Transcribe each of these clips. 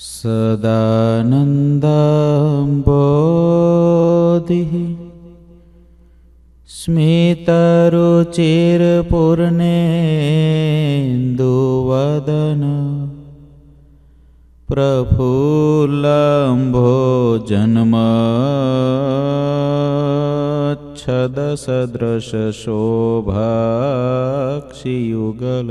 सदानन्दम्भोधिः स्मितरुचिरपूर्णेन्दुवदन प्रफुल्लम्भो जन्मच्छदसदृशोभाक्षियुगल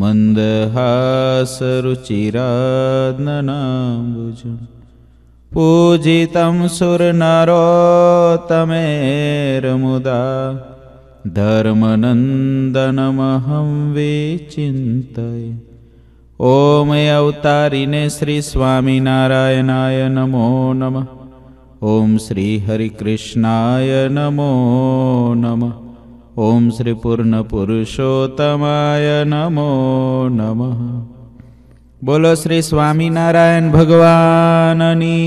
मन्दहासरुचिरा पूजितं सुरनरोतमेर्मुदा धर्मनन्दनमहं विचिन्तय ॐ अवतारिणे श्रीस्वामिनारायणाय नमो नमः ॐ श्रीहरिकृष्णाय नमो नमः ઓમ શ્રી પૂર્ણ પુરુષોત્તમાય નમો નમઃ બોલો શ્રી સ્વામિનારાયણ ભગવાનની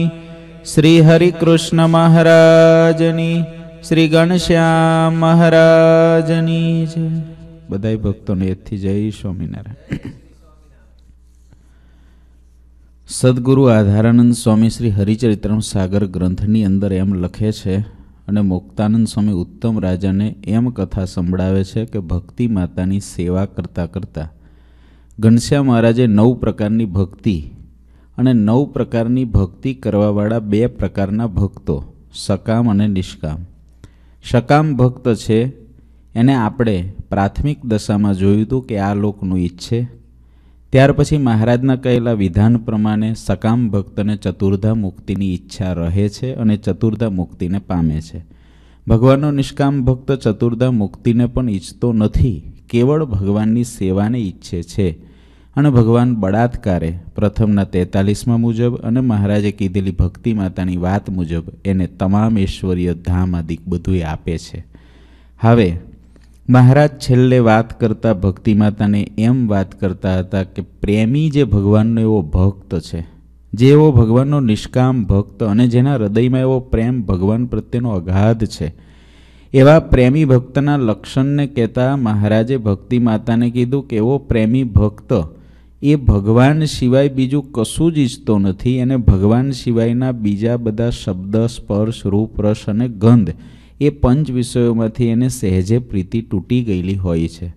શ્રી હરિકૃષ્ણ મહારાજની શ્રી ગણશ્યામ મહારાજની છે બધા ભક્તોને એથી જય સ્વામિનારાયણ સદગુરુ આધારાનંદ સ્વામી શ્રી હરિચરિત્રમ સાગર ગ્રંથની અંદર એમ લખે છે અને મુક્તાનંદ સ્વામી ઉત્તમ રાજાને એમ કથા સંભળાવે છે કે ભક્તિ માતાની સેવા કરતાં કરતાં ઘનશ્યા મહારાજે નવ પ્રકારની ભક્તિ અને નવ પ્રકારની ભક્તિ કરવાવાળા બે પ્રકારના ભક્તો સકામ અને નિષ્કામ સકામ ભક્ત છે એને આપણે પ્રાથમિક દશામાં જોયું હતું કે આ લોકનું ઈચ્છે ત્યાર પછી મહારાજના કહેલા વિધાન પ્રમાણે સકામ ભક્તને ચતુર્ધા મુક્તિની ઈચ્છા રહે છે અને ચતુર્ધા મુક્તિને પામે છે ભગવાનનો નિષ્કામ ભક્ત ચતુર્ધા મુક્તિને પણ ઈચ્છતો નથી કેવળ ભગવાનની સેવાને ઈચ્છે છે અને ભગવાન બળાત્કારે પ્રથમના તેતાલીસમાં મુજબ અને મહારાજે કીધેલી ભક્તિ માતાની વાત મુજબ એને તમામ ઐશ્વર્ય ધામ આદિ બધુંય આપે છે હવે મહારાજ છેલ્લે વાત કરતા ભક્તિ માતાને એમ વાત કરતા હતા કે પ્રેમી જે ભગવાનનો એવો ભક્ત છે જે એવો ભગવાનનો નિષ્કામ ભક્ત અને જેના હૃદયમાં એવો પ્રેમ ભગવાન પ્રત્યેનો અગાધ છે એવા પ્રેમી ભક્તના લક્ષણને કહેતા મહારાજે ભક્તિ માતાને કીધું કે એવો પ્રેમી ભક્ત એ ભગવાન સિવાય બીજું કશું જ ઈચ્છતો નથી અને ભગવાન સિવાયના બીજા બધા શબ્દ સ્પર્શ રૂપ રસ અને ગંધ એ પંચ વિષયોમાંથી એને સહેજે પ્રીતિ તૂટી ગયેલી હોય છે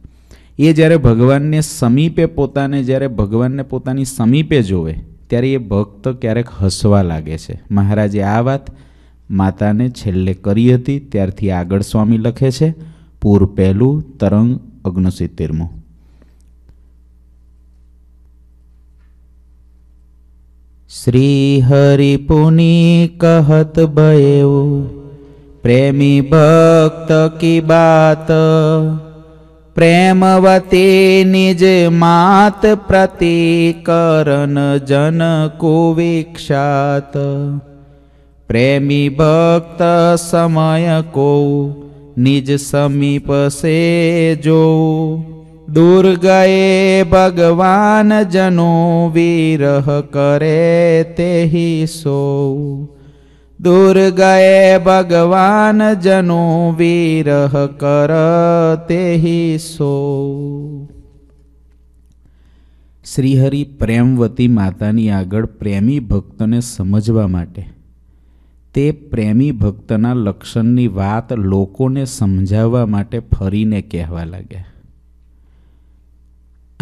એ જ્યારે ભગવાનને સમીપે પોતાને જ્યારે ભગવાનને પોતાની સમીપે જોવે ત્યારે એ ભક્ત ક્યારેક હસવા લાગે છે મહારાજે આ વાત માતાને છેલ્લે કરી હતી ત્યારથી આગળ સ્વામી લખે છે પૂર પહેલું તરંગ ઓગણસિત્તેરમું શ્રી હરિપુની કહત ભયવું प्रेमी भक्त की बात प्रेमवती निज मात प्रतिकरण जन को विक्षात प्रेमी भक्त समय को निज समीप से जो दूर गए भगवान जनो विरह करे ते ही सो દૂર ગયે ભગવાન જનો વિરહ કર તેહી સો શ્રીહરિ પ્રેમવતી માતાની આગળ પ્રેમી ભક્તને સમજવા માટે તે પ્રેમી ભક્તના લક્ષણની વાત લોકોને સમજાવવા માટે ફરીને કહેવા લાગ્યા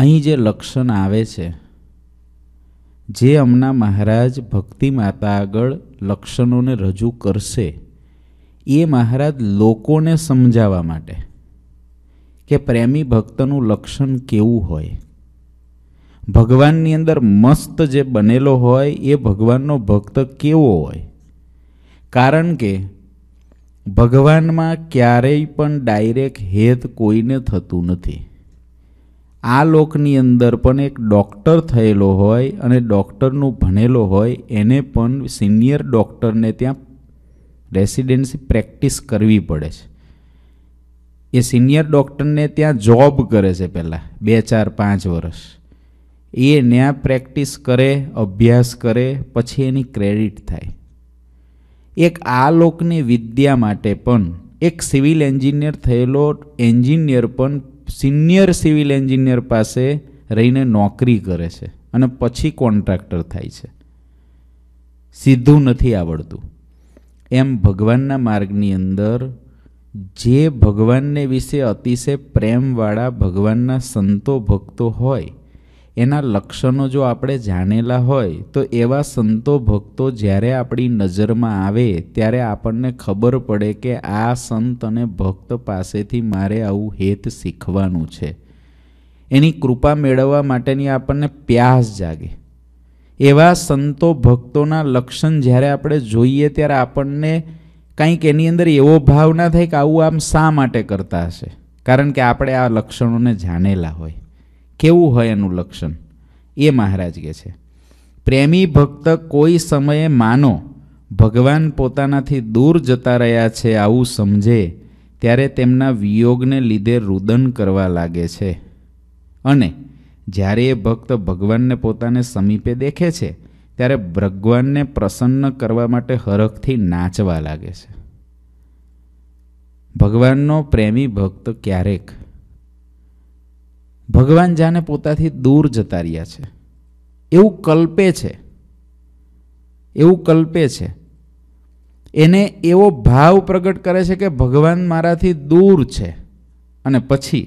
અહીં જે લક્ષણ આવે છે જે હમણાં મહારાજ ભક્તિ માતા આગળ લક્ષણોને રજૂ કરશે એ મહારાજ લોકોને સમજાવવા માટે કે પ્રેમી ભક્તનું લક્ષણ કેવું હોય ભગવાનની અંદર મસ્ત જે બનેલો હોય એ ભગવાનનો ભક્ત કેવો હોય કારણ કે ભગવાનમાં ક્યારેય પણ ડાયરેક્ટ હેત કોઈને થતું નથી આ લોકની અંદર પણ એક ડૉક્ટર થયેલો હોય અને ડૉક્ટરનું ભણેલો હોય એને પણ સિનિયર ડૉક્ટરને ત્યાં રેસિડેન્સી પ્રેક્ટિસ કરવી પડે છે એ સિનિયર ડૉક્ટરને ત્યાં જોબ કરે છે પહેલાં બે ચાર પાંચ વર્ષ એ ત્યાં પ્રેક્ટિસ કરે અભ્યાસ કરે પછી એની ક્રેડિટ થાય એક આ લોકની વિદ્યા માટે પણ એક સિવિલ એન્જિનિયર થયેલો એન્જિનિયર પણ સિનિયર સિવિલ એન્જિનિયર પાસે રહીને નોકરી કરે છે અને પછી કોન્ટ્રાક્ટર થાય છે સીધું નથી આવડતું એમ ભગવાનના માર્ગની અંદર જે ભગવાનને વિશે અતિશય પ્રેમવાળા ભગવાનના સંતો ભક્તો હોય એના લક્ષણો જો આપણે જાણેલા હોય તો એવા સંતો ભક્તો જ્યારે આપણી નજરમાં આવે ત્યારે આપણને ખબર પડે કે આ સંત અને ભક્ત પાસેથી મારે આવું હેત શીખવાનું છે એની કૃપા મેળવવા માટેની આપણને પ્યાસ જાગે એવા સંતો ભક્તોના લક્ષણ જ્યારે આપણે જોઈએ ત્યારે આપણને કંઈક એની અંદર એવો ભાવ ના થાય કે આવું આમ શા માટે કરતા હશે કારણ કે આપણે આ લક્ષણોને જાણેલા હોય કેવું હોય એનું લક્ષણ એ મહારાજ કહે છે પ્રેમી ભક્ત કોઈ સમયે માનો ભગવાન પોતાનાથી દૂર જતા રહ્યા છે આવું સમજે ત્યારે તેમના વિયોગને લીધે રુદન કરવા લાગે છે અને જ્યારે એ ભક્ત ભગવાનને પોતાને સમીપે દેખે છે ત્યારે ભગવાનને પ્રસન્ન કરવા માટે હરખથી નાચવા લાગે છે ભગવાનનો પ્રેમી ભક્ત ક્યારેક ભગવાન જાને પોતાથી દૂર જતા રહ્યા છે એવું કલ્પે છે એવું કલ્પે છે એને એવો ભાવ પ્રગટ કરે છે કે ભગવાન મારાથી દૂર છે અને પછી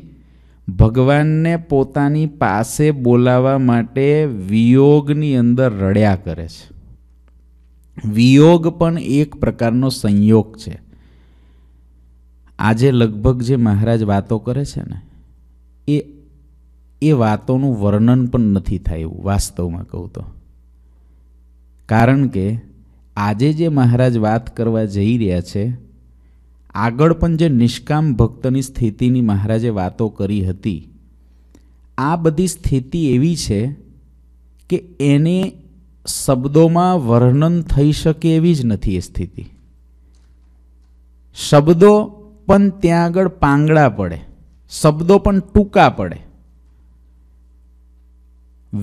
ભગવાનને પોતાની પાસે બોલાવવા માટે વિયોગની અંદર રડ્યા કરે છે વિયોગ પણ એક પ્રકારનો સંયોગ છે આજે લગભગ જે મહારાજ વાતો કરે છે ને એ વાતોનું વર્ણન પણ નથી થયું વાસ્તવમાં કહું તો કારણ કે આજે જે મહારાજ વાત કરવા જઈ રહ્યા છે આગળ પણ જે નિષ્કામ ભક્તની સ્થિતિની મહારાજે વાતો કરી હતી આ બધી સ્થિતિ એવી છે કે એને શબ્દોમાં વર્ણન થઈ શકે એવી જ નથી એ સ્થિતિ શબ્દો પણ ત્યાં આગળ પાંગડા પડે શબ્દો પણ ટૂંકા પડે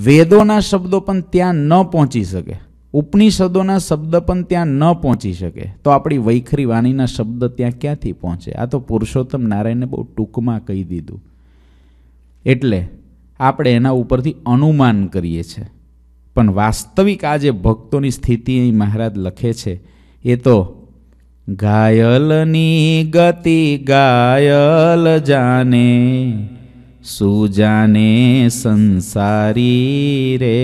વેદોના શબ્દો પણ ત્યાં ન પહોંચી શકે ઉપનિષદોના શબ્દ પણ ત્યાં ન પહોંચી શકે તો આપણી વૈખરી વાણીના શબ્દ ત્યાં ક્યાંથી પહોંચે આ તો પુરુષોત્તમ નારાયણે બહુ ટૂંકમાં કહી દીધું એટલે આપણે એના ઉપરથી અનુમાન કરીએ છીએ પણ વાસ્તવિક આ જે ભક્તોની સ્થિતિ અહીં મહારાજ લખે છે એ તો ઘાયલની ગતિ ગાયલ જાને સુજાને સંસારી રે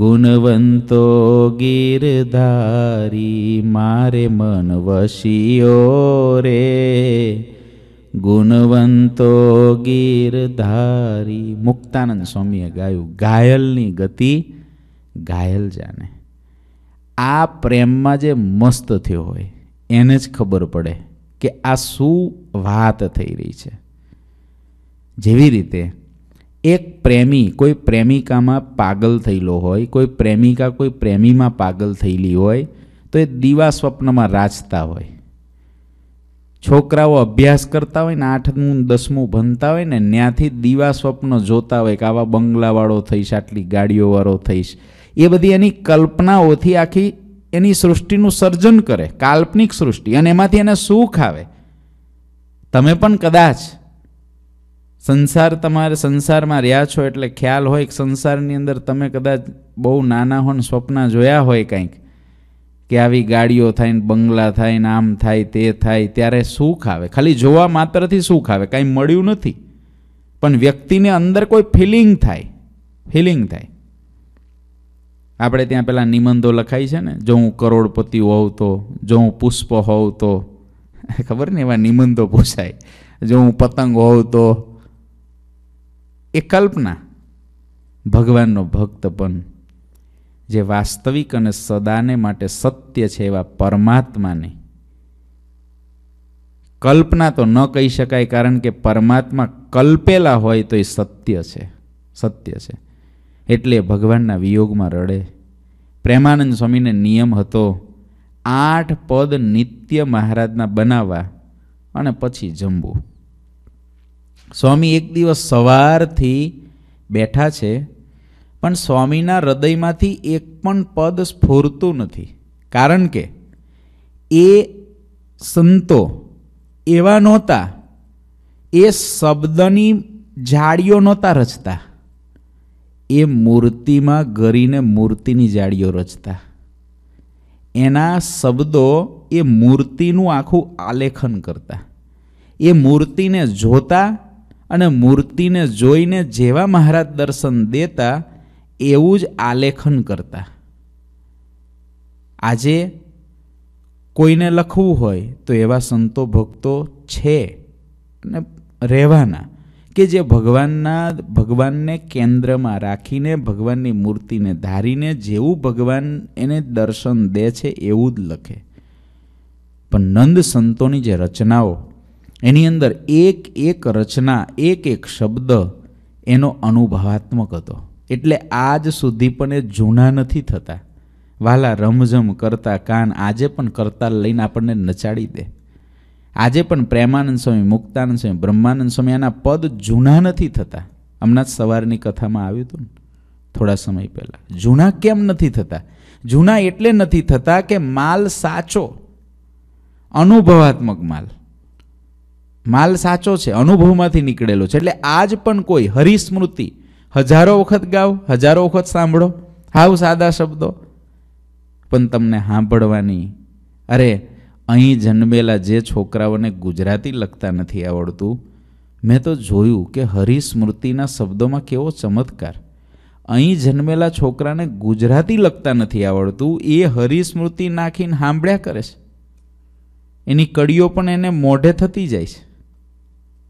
ગુણવંતો ગીરધારી મારે મન વશિયો રે ગુણવંતો ગીરધારી મુક્તાનંદ સ્વામીએ ગાયું ઘાયલની ગતિ ઘાયલ જાને આ પ્રેમમાં જે મસ્ત થયો હોય એને જ ખબર પડે કે આ શું વાત થઈ રહી છે જેવી રીતે એક પ્રેમી કોઈ પ્રેમિકામાં પાગલ થયેલો હોય કોઈ પ્રેમિકા કોઈ પ્રેમીમાં પાગલ થયેલી હોય તો એ દીવા સ્વપ્નમાં રાચતા હોય છોકરાઓ અભ્યાસ કરતા હોય ને આઠમું દસમું ભણતા હોય ને ત્યાંથી દીવા સ્વપ્ન જોતા હોય કે આવા બંગલાવાળો થઈશ આટલી ગાડીઓવાળો થઈશ એ બધી એની કલ્પનાઓથી આખી એની સૃષ્ટિનું સર્જન કરે કાલ્પનિક સૃષ્ટિ અને એમાંથી એને સુખ આવે તમે પણ કદાચ સંસાર તમારે સંસારમાં રહ્યા છો એટલે ખ્યાલ હોય કે સંસારની અંદર તમે કદાચ બહુ નાના હો ને સ્વપ્ન જોયા હોય કંઈક કે આવી ગાડીઓ થાય ને બંગલા થાય ને આમ થાય તે થાય ત્યારે સુખ આવે ખાલી જોવા માત્રથી સુખ આવે કાંઈ મળ્યું નથી પણ વ્યક્તિને અંદર કોઈ ફિલિંગ થાય ફિલિંગ થાય આપણે ત્યાં પેલા નિબંધો લખાય છે ને જો હું કરોડપતિ હોઉં તો જો હું પુષ્પ હોઉં તો ખબર ને એવા નિબંધો પૂછાય જો હું પતંગ હોઉં તો એ કલ્પના ભગવાનનો ભક્ત પણ જે વાસ્તવિક અને સદાને માટે સત્ય છે એવા પરમાત્માને કલ્પના તો ન કહી શકાય કારણ કે પરમાત્મા કલ્પેલા હોય તો એ સત્ય છે સત્ય છે એટલે ભગવાનના વિયોગમાં રડે પ્રેમાનંદ સ્વામીને નિયમ હતો આઠ પદ નિત્ય મહારાજના બનાવવા અને પછી જમવું સ્વામી એક દિવસ સવારથી બેઠા છે પણ સ્વામીના હૃદયમાંથી એક પણ પદ સ્ફૂરતું નથી કારણ કે એ સંતો એવા નહોતા એ શબ્દની જાળીઓ નહોતા રચતા એ મૂર્તિમાં ગરીને મૂર્તિની જાળીઓ રચતા એના શબ્દો એ મૂર્તિનું આખું આલેખન કરતા એ મૂર્તિને જોતા અને મૂર્તિને જોઈને જેવા મહારાજ દર્શન દેતા એવું જ આલેખન કરતા આજે કોઈને લખવું હોય તો એવા સંતો ભક્તો છે ને રહેવાના કે જે ભગવાનના ભગવાનને કેન્દ્રમાં રાખીને ભગવાનની મૂર્તિને ધારીને જેવું ભગવાન એને દર્શન દે છે એવું જ લખે પણ નંદ સંતોની જે રચનાઓ એની અંદર એક એક રચના એક એક શબ્દ એનો અનુભવાત્મક હતો એટલે આજ સુધી પણ એ જૂના નથી થતા વાલા રમઝમ કરતા કાન આજે પણ કરતા લઈને આપણને નચાડી દે આજે પણ પ્રેમાનંદ સ્વામી મુક્તાનંદ સ્વામી બ્રહ્માનંદ સ્વામી આના પદ જૂના નથી થતા હમણાં જ સવારની કથામાં આવ્યું હતું ને થોડા સમય પહેલાં જૂના કેમ નથી થતા જૂના એટલે નથી થતા કે માલ સાચો અનુભવાત્મક માલ માલ સાચો છે અનુભવમાંથી નીકળેલો છે એટલે આજ પણ કોઈ હરિસ્મૃતિ હજારો વખત ગાઓ હજારો વખત સાંભળો હાવ સાદા શબ્દો પણ તમને સાંભળવાની અરે અહીં જન્મેલા જે છોકરાઓને ગુજરાતી લખતા નથી આવડતું મેં તો જોયું કે હરિસ્મૃતિના શબ્દોમાં કેવો ચમત્કાર અહીં જન્મેલા છોકરાને ગુજરાતી લખતા નથી આવડતું એ હરિસ્મૃતિ નાખીને સાંભળ્યા કરે છે એની કડીઓ પણ એને મોઢે થતી જાય છે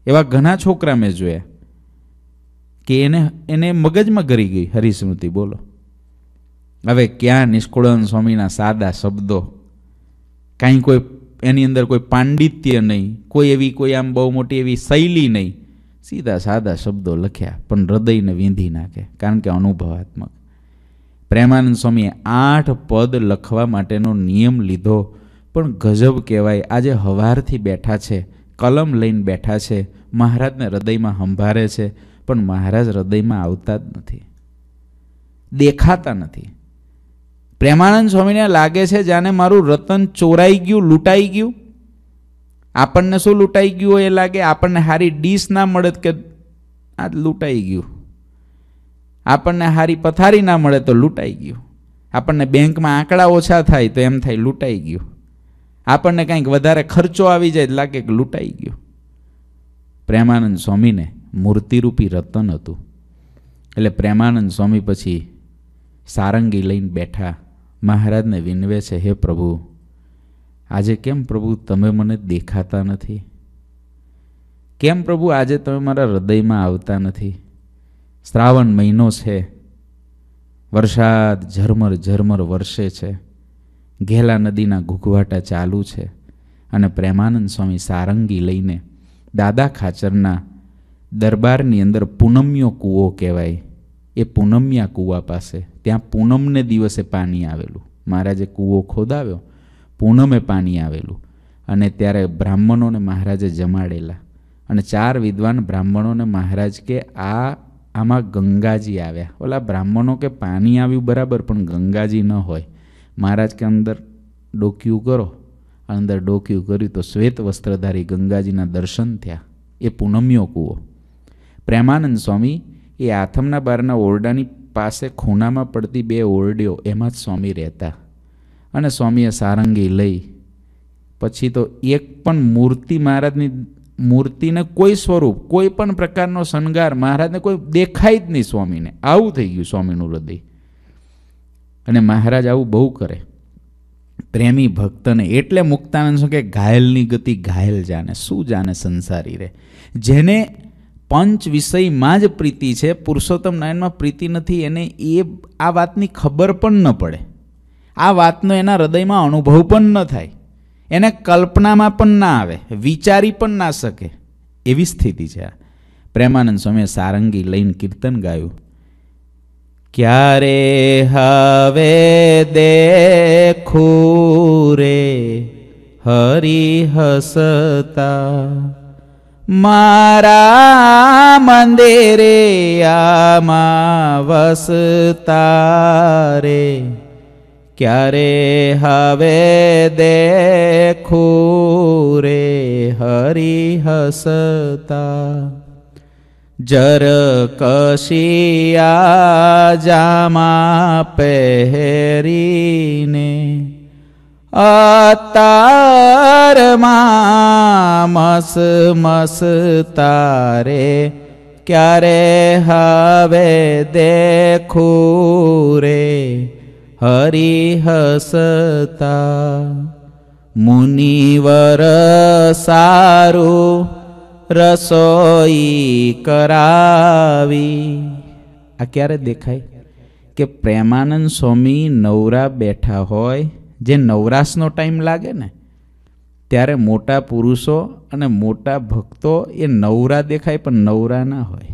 એવા ઘણા છોકરા મેં જોયા કે એને એને મગજમાં કરી ગઈ હરિસ્મૃતિ બોલો હવે ક્યાં નિષ્કુળાનંદ સ્વામીના સાદા શબ્દો કાંઈ કોઈ એની અંદર કોઈ પાંડિત્ય નહીં કોઈ એવી કોઈ આમ બહુ મોટી એવી શૈલી નહીં સીધા સાદા શબ્દો લખ્યા પણ હૃદયને વીંધી નાખે કારણ કે અનુભવાત્મક પ્રેમાનંદ સ્વામીએ આઠ પદ લખવા માટેનો નિયમ લીધો પણ ગજબ કહેવાય આજે હવારથી બેઠા છે કલમ લઈને બેઠા છે મહારાજને હૃદયમાં સંભાળે છે પણ મહારાજ હૃદયમાં આવતા જ નથી દેખાતા નથી પ્રેમાનંદ સ્વામીને લાગે છે જાણે મારું રતન ચોરાઈ ગયું લૂંટાઈ ગયું આપણને શું લૂંટાઈ ગયું એ લાગે આપણને સારી ડીશ ના મળે કે આ લૂંટાઈ ગયું આપણને સારી પથારી ના મળે તો લૂંટાઈ ગયું આપણને બેંકમાં આંકડા ઓછા થાય તો એમ થાય લૂંટાઈ ગયું આપણને કંઈક વધારે ખર્ચો આવી જાય લાગે કે લૂંટાઈ ગયો પ્રેમાનંદ સ્વામીને મૂર્તિરૂપી રતન હતું એટલે પ્રેમાનંદ સ્વામી પછી સારંગી લઈને બેઠા મહારાજને વિનવે છે હે પ્રભુ આજે કેમ પ્રભુ તમે મને દેખાતા નથી કેમ પ્રભુ આજે તમે મારા હૃદયમાં આવતા નથી શ્રાવણ મહિનો છે વરસાદ ઝરમર ઝરમર વરસે છે ઘેલા નદીના ઘૂઘવાટા ચાલુ છે અને પ્રેમાનંદ સ્વામી સારંગી લઈને દાદા ખાચરના દરબારની અંદર પૂનમ્યો કૂવો કહેવાય એ પૂનમ્યા કૂવા પાસે ત્યાં પૂનમને દિવસે પાણી આવેલું મહારાજે કૂવો ખોદાવ્યો પૂનમે પાણી આવેલું અને ત્યારે બ્રાહ્મણોને મહારાજે જમાડેલા અને ચાર વિદ્વાન બ્રાહ્મણોને મહારાજ કે આ આમાં ગંગાજી આવ્યા ઓલા બ્રાહ્મણો કે પાણી આવ્યું બરાબર પણ ગંગાજી ન હોય મહારાજ કે અંદર ડોક્યું કરો અંદર ડોક્યું કર્યું તો શ્વેત વસ્ત્રધારી ગંગાજીના દર્શન થયા એ પૂનમ્યો કૂવો પ્રેમાનંદ સ્વામી એ આથમના બારના ઓરડાની પાસે ખૂનામાં પડતી બે ઓરડીઓ એમાં જ સ્વામી રહેતા અને સ્વામીએ સારંગી લઈ પછી તો એક પણ મૂર્તિ મહારાજની મૂર્તિને કોઈ સ્વરૂપ કોઈ પણ પ્રકારનો શણગાર મહારાજને કોઈ દેખાય જ નહીં સ્વામીને આવું થઈ ગયું સ્વામીનું હૃદય અને મહારાજ આવું બહુ કરે પ્રેમી ભક્તને એટલે મુક્તાનંદ શું કે ઘાયલની ગતિ ઘાયલ જાને શું જાને સંસારી રે જેને પંચ વિષયમાં જ પ્રીતિ છે પુરુષોત્તમ નારાયણમાં પ્રીતિ નથી એને એ આ વાતની ખબર પણ ન પડે આ વાતનો એના હૃદયમાં અનુભવ પણ ન થાય એને કલ્પનામાં પણ ના આવે વિચારી પણ ના શકે એવી સ્થિતિ છે આ પ્રેમાનંદ સ્વામીએ સારંગી લઈને કીર્તન ગાયું ક્યારે હવે દેખું રે હરી હસતા મારા મંદિરે આમાં વસતા રે ક્યારે હવે દેખું રે હરી હસતા जामा जामा हेरि अरमा मस क्या रे हावे देखूरे हरि हसता मुनिवर सारू રસોઈ કરાવી આ ક્યારે દેખાય કે પ્રેમાનંદ સ્વામી નવરા બેઠા હોય જે નવરાશનો ટાઈમ લાગે ને ત્યારે મોટા પુરુષો અને મોટા ભક્તો એ નવરા દેખાય પણ નવરા ના હોય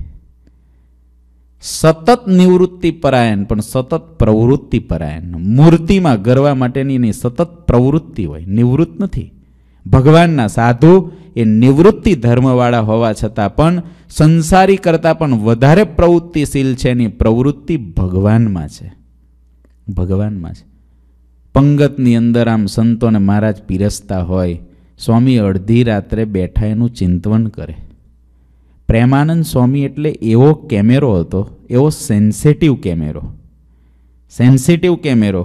સતત નિવૃત્તિ પરાયણ પણ સતત પ્રવૃત્તિ પરાયણ મૂર્તિમાં ગરવા માટેની એની સતત પ્રવૃત્તિ હોય નિવૃત્ત નથી ભગવાનના સાધુ એ નિવૃત્તિ ધર્મવાળા હોવા છતાં પણ સંસારી કરતાં પણ વધારે પ્રવૃત્તિશીલ છે એની પ્રવૃત્તિ ભગવાનમાં છે ભગવાનમાં છે પંગતની અંદર આમ સંતોને મહારાજ પીરસતા હોય સ્વામી અડધી રાત્રે બેઠા એનું ચિંતવન કરે પ્રેમાનંદ સ્વામી એટલે એવો કેમેરો હતો એવો સેન્સિટિવ કેમેરો સેન્સિટિવ કેમેરો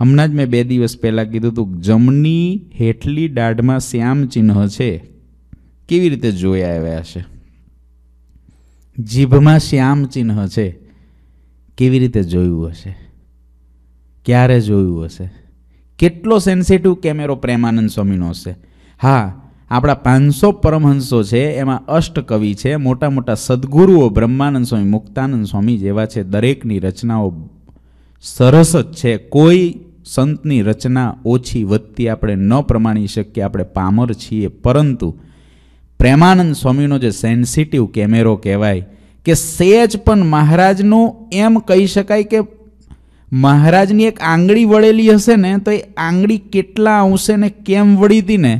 હમણાં જ મેં બે દિવસ પહેલાં કીધું હતું જમણી હેઠલી દાઢમાં શ્યામ ચિહ્ન છે કેવી રીતે જોઈ આવ્યા છે જીભમાં શ્યામ ચિહ્ન છે કેવી રીતે જોયું હશે ક્યારે જોયું હશે કેટલો સેન્સિટિવ કેમેરો પ્રેમાનંદ સ્વામીનો હશે હા આપણા પાંચસો પરમહંસો છે એમાં અષ્ટકવિ છે મોટા મોટા સદગુરુઓ બ્રહ્માનંદ સ્વામી મુક્તાનંદ સ્વામી જેવા છે દરેકની રચનાઓ સરસ જ છે કોઈ સંતની રચના ઓછી વધતી આપણે ન પ્રમાણી શકીએ આપણે પામર છીએ પરંતુ પ્રેમાનંદ સ્વામીનો જે સેન્સિટિવ કેમેરો કહેવાય કે સેજ પણ મહારાજનું એમ કહી શકાય કે મહારાજની એક આંગળી વળેલી હશે ને તો એ આંગળી કેટલા અંશે ને કેમ વળી હતી ને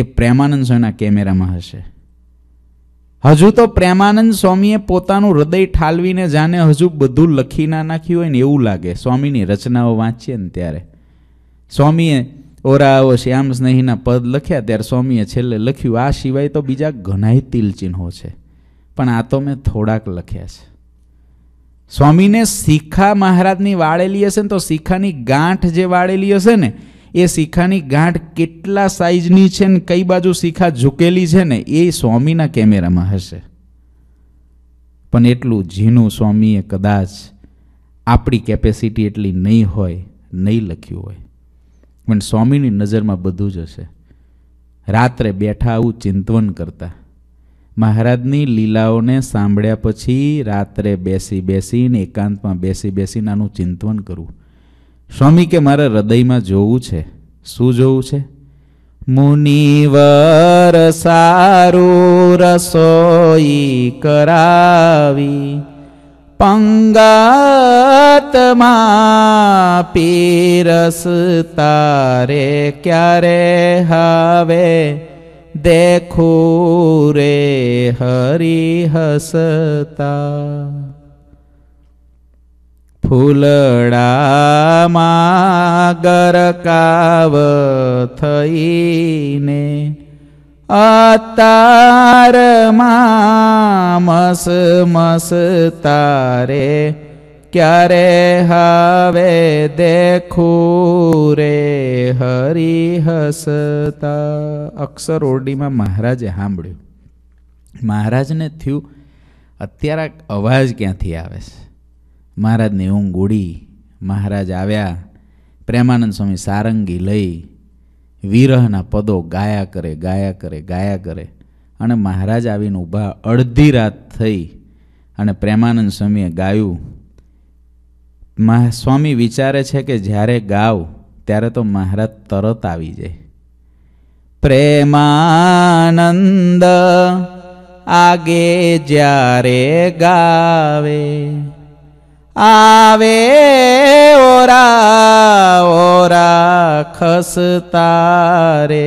એ પ્રેમાનંદ સ્વામીના કેમેરામાં હશે હજુ તો પ્રેમાનંદ સ્વામીએ પોતાનું હૃદય ઠાલવીને જાણે હજુ બધું લખી ના નાખ્યું હોય ને એવું લાગે સ્વામીની રચનાઓ વાંચીએ ને ત્યારે સ્વામીએ ઓરાઓ શ્યામ સ્નેહીના પદ લખ્યા ત્યારે સ્વામીએ છેલ્લે લખ્યું આ સિવાય તો બીજા ઘણાય તિલચિહ્નો છે પણ આ તો મેં થોડાક લખ્યા છે સ્વામીને શિખા મહારાજની વાળેલી હશે ને તો શિખાની ગાંઠ જે વાળેલી હશે ને એ શિખાની ગાંઠ કેટલા સાઇઝની છે ને કઈ બાજુ શિખા ઝૂકેલી છે ને એ સ્વામીના કેમેરામાં હશે પણ એટલું ઝીણું સ્વામીએ કદાચ આપણી કેપેસિટી એટલી નહીં હોય નહીં લખ્યું હોય પણ સ્વામીની નજરમાં બધું જ હશે રાત્રે બેઠા આવું ચિંતવન કરતા મહારાજની લીલાઓને સાંભળ્યા પછી રાત્રે બેસી બેસીને એકાંતમાં બેસી બેસીને આનું ચિંતવન કરવું સ્વામી કે મારે હૃદયમાં જોવું છે શું જોવું છે મુનિવર સારું રસોઈ કરાવી પંગતમાં પીરસ તારે ક્યારે હવે દેખું રે હરી હસતા ફૂલડામાં ગરકાવ થઈને અતારમાં મસ મસ તારે ક્યારે હવે દેખું રે હરી હસતા અક્ષર ઓરડીમાં મહારાજે સાંભળ્યું મહારાજને થયું અત્યારે અવાજ ક્યાંથી આવે છે મહારાજની ઊંઘ ઉડી મહારાજ આવ્યા પ્રેમાનંદ સ્વામી સારંગી લઈ વિરહના પદો ગાયા કરે ગાયા કરે ગાયા કરે અને મહારાજ આવીને ઊભા અડધી રાત થઈ અને પ્રેમાનંદ સ્વામીએ ગાયું મહા સ્વામી વિચારે છે કે જ્યારે ગાવ ત્યારે તો મહારાજ તરત આવી જાય પ્રેમાનંદ આગે જ્યારે ગાવે આવે ઓરા ઓરા ખસતા રે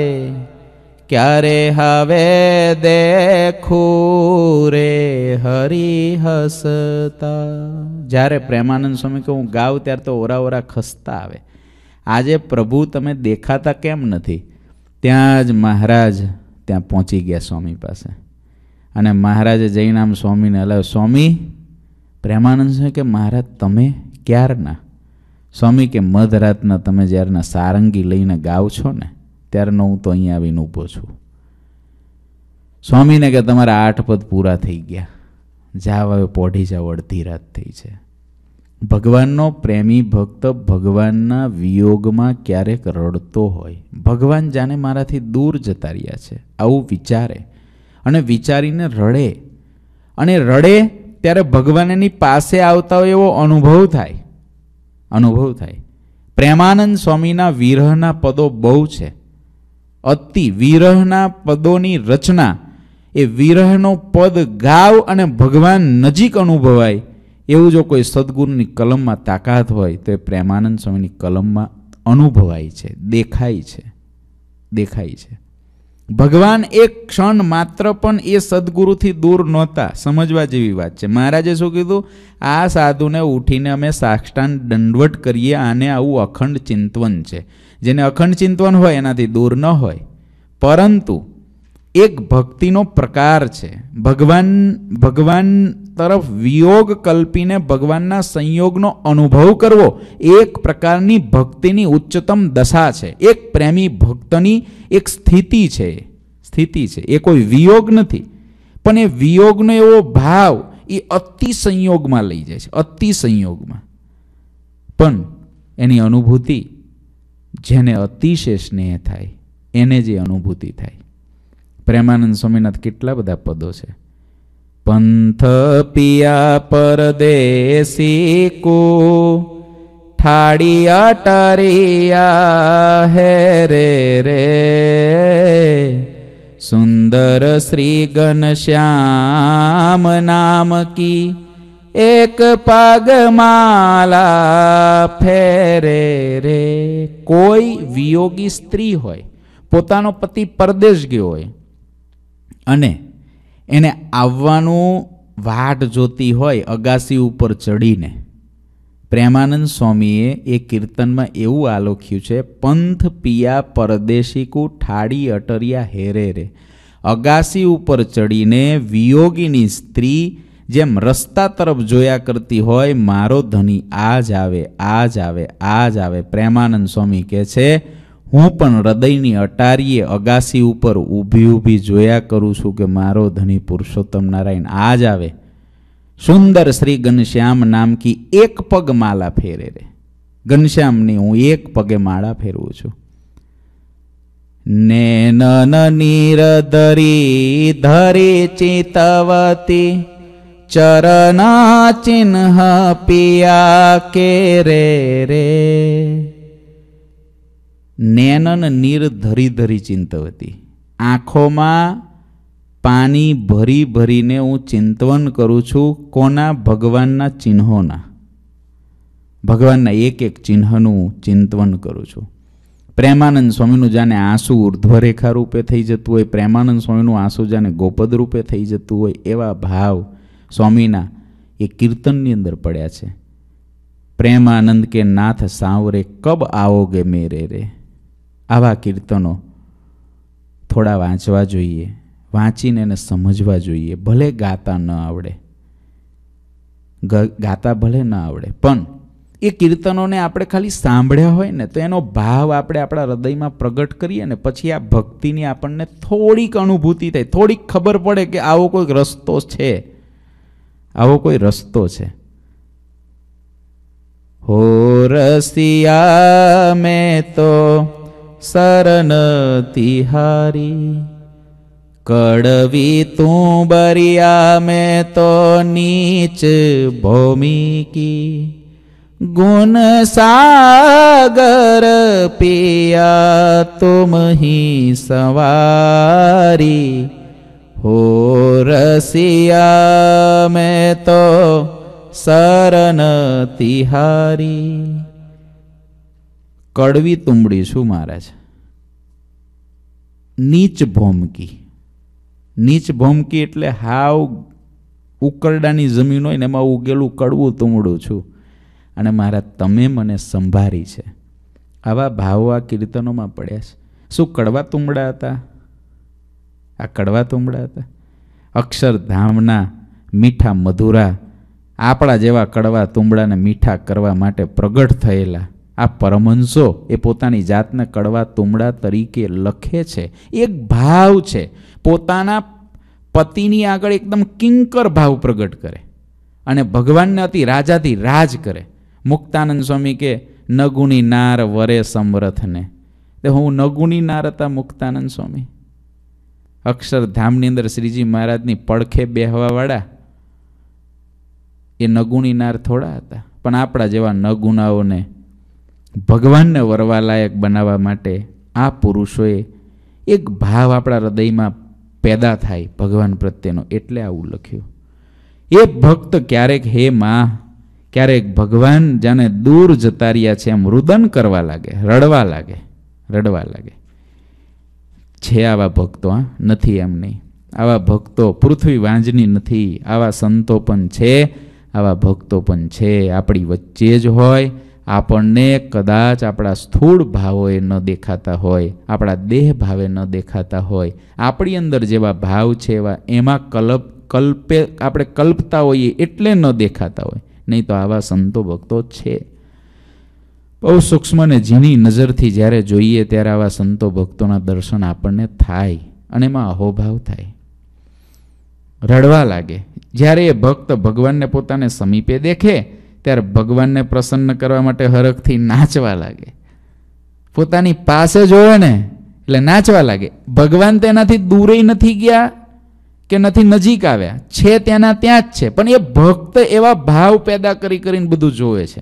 ક્યારે હવે દેખું રે હરી હસતા જ્યારે પ્રેમાનંદ સ્વામી કે હું ગાઉં ત્યારે તો ઓરા ઓરા ખસતા આવે આજે પ્રભુ તમે દેખાતા કેમ નથી ત્યાં જ મહારાજ ત્યાં પહોંચી ગયા સ્વામી પાસે અને મહારાજે જઈને સ્વામીને હલાવ્યો સ્વામી પ્રેમાનંદ છે કે મહારાજ તમે ક્યારના સ્વામી કે મધરાતના તમે જ્યારના સારંગી લઈને ગાવ છો ને ત્યારનો હું તો અહીંયા આવીને ઊભો છું સ્વામીને કે તમારા આઠ પદ પૂરા થઈ ગયા જાવ હવે પોઢી જાવ અડધી રાત થઈ છે ભગવાનનો પ્રેમી ભક્ત ભગવાનના વિયોગમાં ક્યારેક રડતો હોય ભગવાન જાણે મારાથી દૂર જતા રહ્યા છે આવું વિચારે અને વિચારીને રડે અને રડે ત્યારે ભગવાનની પાસે આવતા હોય એવો અનુભવ થાય અનુભવ થાય પ્રેમાનંદ સ્વામીના વિરહના પદો બહુ છે અતિ વિરહના પદોની રચના એ વિરહનો પદ ગાવ અને ભગવાન નજીક અનુભવાય એવું જો કોઈ સદગુરુની કલમમાં તાકાત હોય તો એ પ્રેમાનંદ સ્વામીની કલમમાં અનુભવાય છે દેખાય છે દેખાય છે ભગવાન એક ક્ષણ માત્ર પણ એ સદગુરુથી દૂર નહોતા સમજવા જેવી વાત છે મહારાજે શું કીધું આ સાધુને ઉઠીને અમે સાક્ષાન દંડવટ કરીએ આને આવું અખંડ ચિંતવન છે જેને અખંડ ચિંતવન હોય એનાથી દૂર ન હોય પરંતુ એક ભક્તિનો પ્રકાર છે ભગવાન ભગવાન તરફ વિયોગ કલ્પીને ભગવાનના સંયોગનો અનુભવ કરવો એક પ્રકારની ભક્તિની ઉચ્ચતમ દશા છે એક પ્રેમી ભક્તની એક સ્થિતિ છે સ્થિતિ છે એ કોઈ વિયોગ નથી પણ એ વિયોગનો એવો ભાવ એ અતિ સંયોગમાં લઈ જાય છે અતિ સંયોગમાં પણ એની અનુભૂતિ જેને અતિશય સ્નેહ થાય એને જે અનુભૂતિ થાય પ્રેમાનંદ સ્વામીનાથ કેટલા બધા પદો છે પંથ પિયા પરદેશી કો ઠાડી અટરિયા હે રે રે સુંદર શ્રી ઘનશ્યામ નામ કી એક માલા ફેરે રે કોઈ વિયોગી સ્ત્રી હોય પોતાનો પતિ પરદેશ ગયો હોય અને એને આવવાનું વાટ જોતી હોય અગાસી ઉપર ચડીને પ્રેમાનંદ સ્વામીએ એ કીર્તનમાં એવું આલોખ્યું છે પંથ પિયા પરદેશીકુ ઠાડી અટરિયા હેરે રે અગાસી ઉપર ચડીને વિયોગીની સ્ત્રી જેમ રસ્તા તરફ જોયા કરતી હોય મારો ધની આ જ આવે આ જ આવે આ જ આવે પ્રેમાનંદ સ્વામી કહે છે હું પણ હૃદયની અટારીએ અગાસી ઉપર ઊભી ઊભી જોયા કરું છું કે મારો ધની પુરુષોત્તમ નારાયણ આ જ આવે સુંદર શ્રી ઘનશ્યામ નામકી એક પગ માલા ફેરે રે ઘનશ્યામની હું એક પગે માળા ફેરવું છું ને નન ધરી ચિતવતી ચરણા ચિહ્ન પિયા કે રે રે નેનન નીર ધરી ધરી ચિંતવતી આંખોમાં પાણી ભરી ભરીને હું ચિંતવન કરું છું કોના ભગવાનના ચિહ્નોના ભગવાનના એક એક ચિહ્નનું ચિંતવન કરું છું પ્રેમાનંદ સ્વામીનું જાને આંસુ ઉર્ધ્વરેખા રૂપે થઈ જતું હોય પ્રેમાનંદ સ્વામીનું આંસુ જાને ગોપદ રૂપે થઈ જતું હોય એવા ભાવ સ્વામીના એ કીર્તનની અંદર પડ્યા છે પ્રેમાનંદ કે નાથ સાંવરે કબ આવો ગે મેરે રે આવા કીર્તનો થોડા વાંચવા જોઈએ વાંચીને એને સમજવા જોઈએ ભલે ગાતા ન આવડે ગાતા ભલે ન આવડે પણ એ કીર્તનોને આપણે ખાલી સાંભળ્યા હોય ને તો એનો ભાવ આપણે આપણા હૃદયમાં પ્રગટ કરીએ ને પછી આ ભક્તિની આપણને થોડીક અનુભૂતિ થાય થોડીક ખબર પડે કે આવો કોઈક રસ્તો છે આવો કોઈ રસ્તો છે હો રસિયા મેં તો શરણ તિહારી કડવી તું બરિયા મેં તો નીચ ભૂમિકી ગુણ સાગર પિયા તુમ હી સવારી હો રસિયા મેં તો શરણ તિહારી કડવી તુંબડી શું મારે છે નીચ ભોમકી નીચ ભોમકી એટલે હાવ ઉકરડાની જમીન હોય ને એમાં ઉગેલું કડવું તુંબડું છું અને મારા તમે મને સંભાળી છે આવા ભાવો આ કીર્તનોમાં પડ્યા છે શું કડવા તુંબડા હતા આ કડવા તુંબડા હતા અક્ષરધામના મીઠા મધુરા આપણા જેવા કડવા તુંબડાને મીઠા કરવા માટે પ્રગટ થયેલા આ પરમહંસો એ પોતાની જાતને કડવા તુમડા તરીકે લખે છે એક ભાવ છે પોતાના પતિની આગળ એકદમ કિંકર ભાવ પ્રગટ કરે અને ભગવાનને અતિ રાજાથી રાજ કરે મુક્તાનંદ સ્વામી કે નગુની નાર વરે સમરથને તે હું નગુની નાર હતા મુક્તાનંદ સ્વામી અક્ષરધામની અંદર શ્રીજી મહારાજની પડખે બેહવાવાળા એ નગુણી નાર થોડા હતા પણ આપણા જેવા નગુનાઓને ભગવાનને વરવાલાયક બનાવવા માટે આ પુરુષોએ એક ભાવ આપણા હૃદયમાં પેદા થાય ભગવાન પ્રત્યેનો એટલે આવું લખ્યું એ ભક્ત ક્યારેક હે મા ક્યારેક ભગવાન જાણે દૂર જતા રહ્યા છે એમ રુદન કરવા લાગે રડવા લાગે રડવા લાગે છે આવા ભક્તો આ નથી એમની આવા ભક્તો પૃથ્વી વાંજની નથી આવા સંતો પણ છે આવા ભક્તો પણ છે આપણી વચ્ચે જ હોય આપણને કદાચ આપણા સ્થૂળ ભાવોએ ન દેખાતા હોય આપણા દેહ ભાવે ન દેખાતા હોય આપણી અંદર જેવા ભાવ છે એવા એમાં કલ્પ કલ્પે આપણે કલ્પતા હોઈએ એટલે ન દેખાતા હોય નહીં તો આવા સંતો ભક્તો છે બહુ સૂક્ષ્મ ને ઝીણી નજરથી જ્યારે જોઈએ ત્યારે આવા સંતો ભક્તોના દર્શન આપણને થાય અને એમાં અહોભાવ થાય રડવા લાગે જ્યારે એ ભક્ત ભગવાનને પોતાને સમીપે દેખે ત્યારે ભગવાનને પ્રસન્ન કરવા માટે હરખથી નાચવા લાગે પોતાની પાસે જોવે ને એટલે નાચવા લાગે ભગવાન તેનાથી દૂરે નથી ગયા કે નથી નજીક આવ્યા છે ત્યાંના ત્યાં જ છે પણ એ ભક્ત એવા ભાવ પેદા કરી કરીને બધું જોવે છે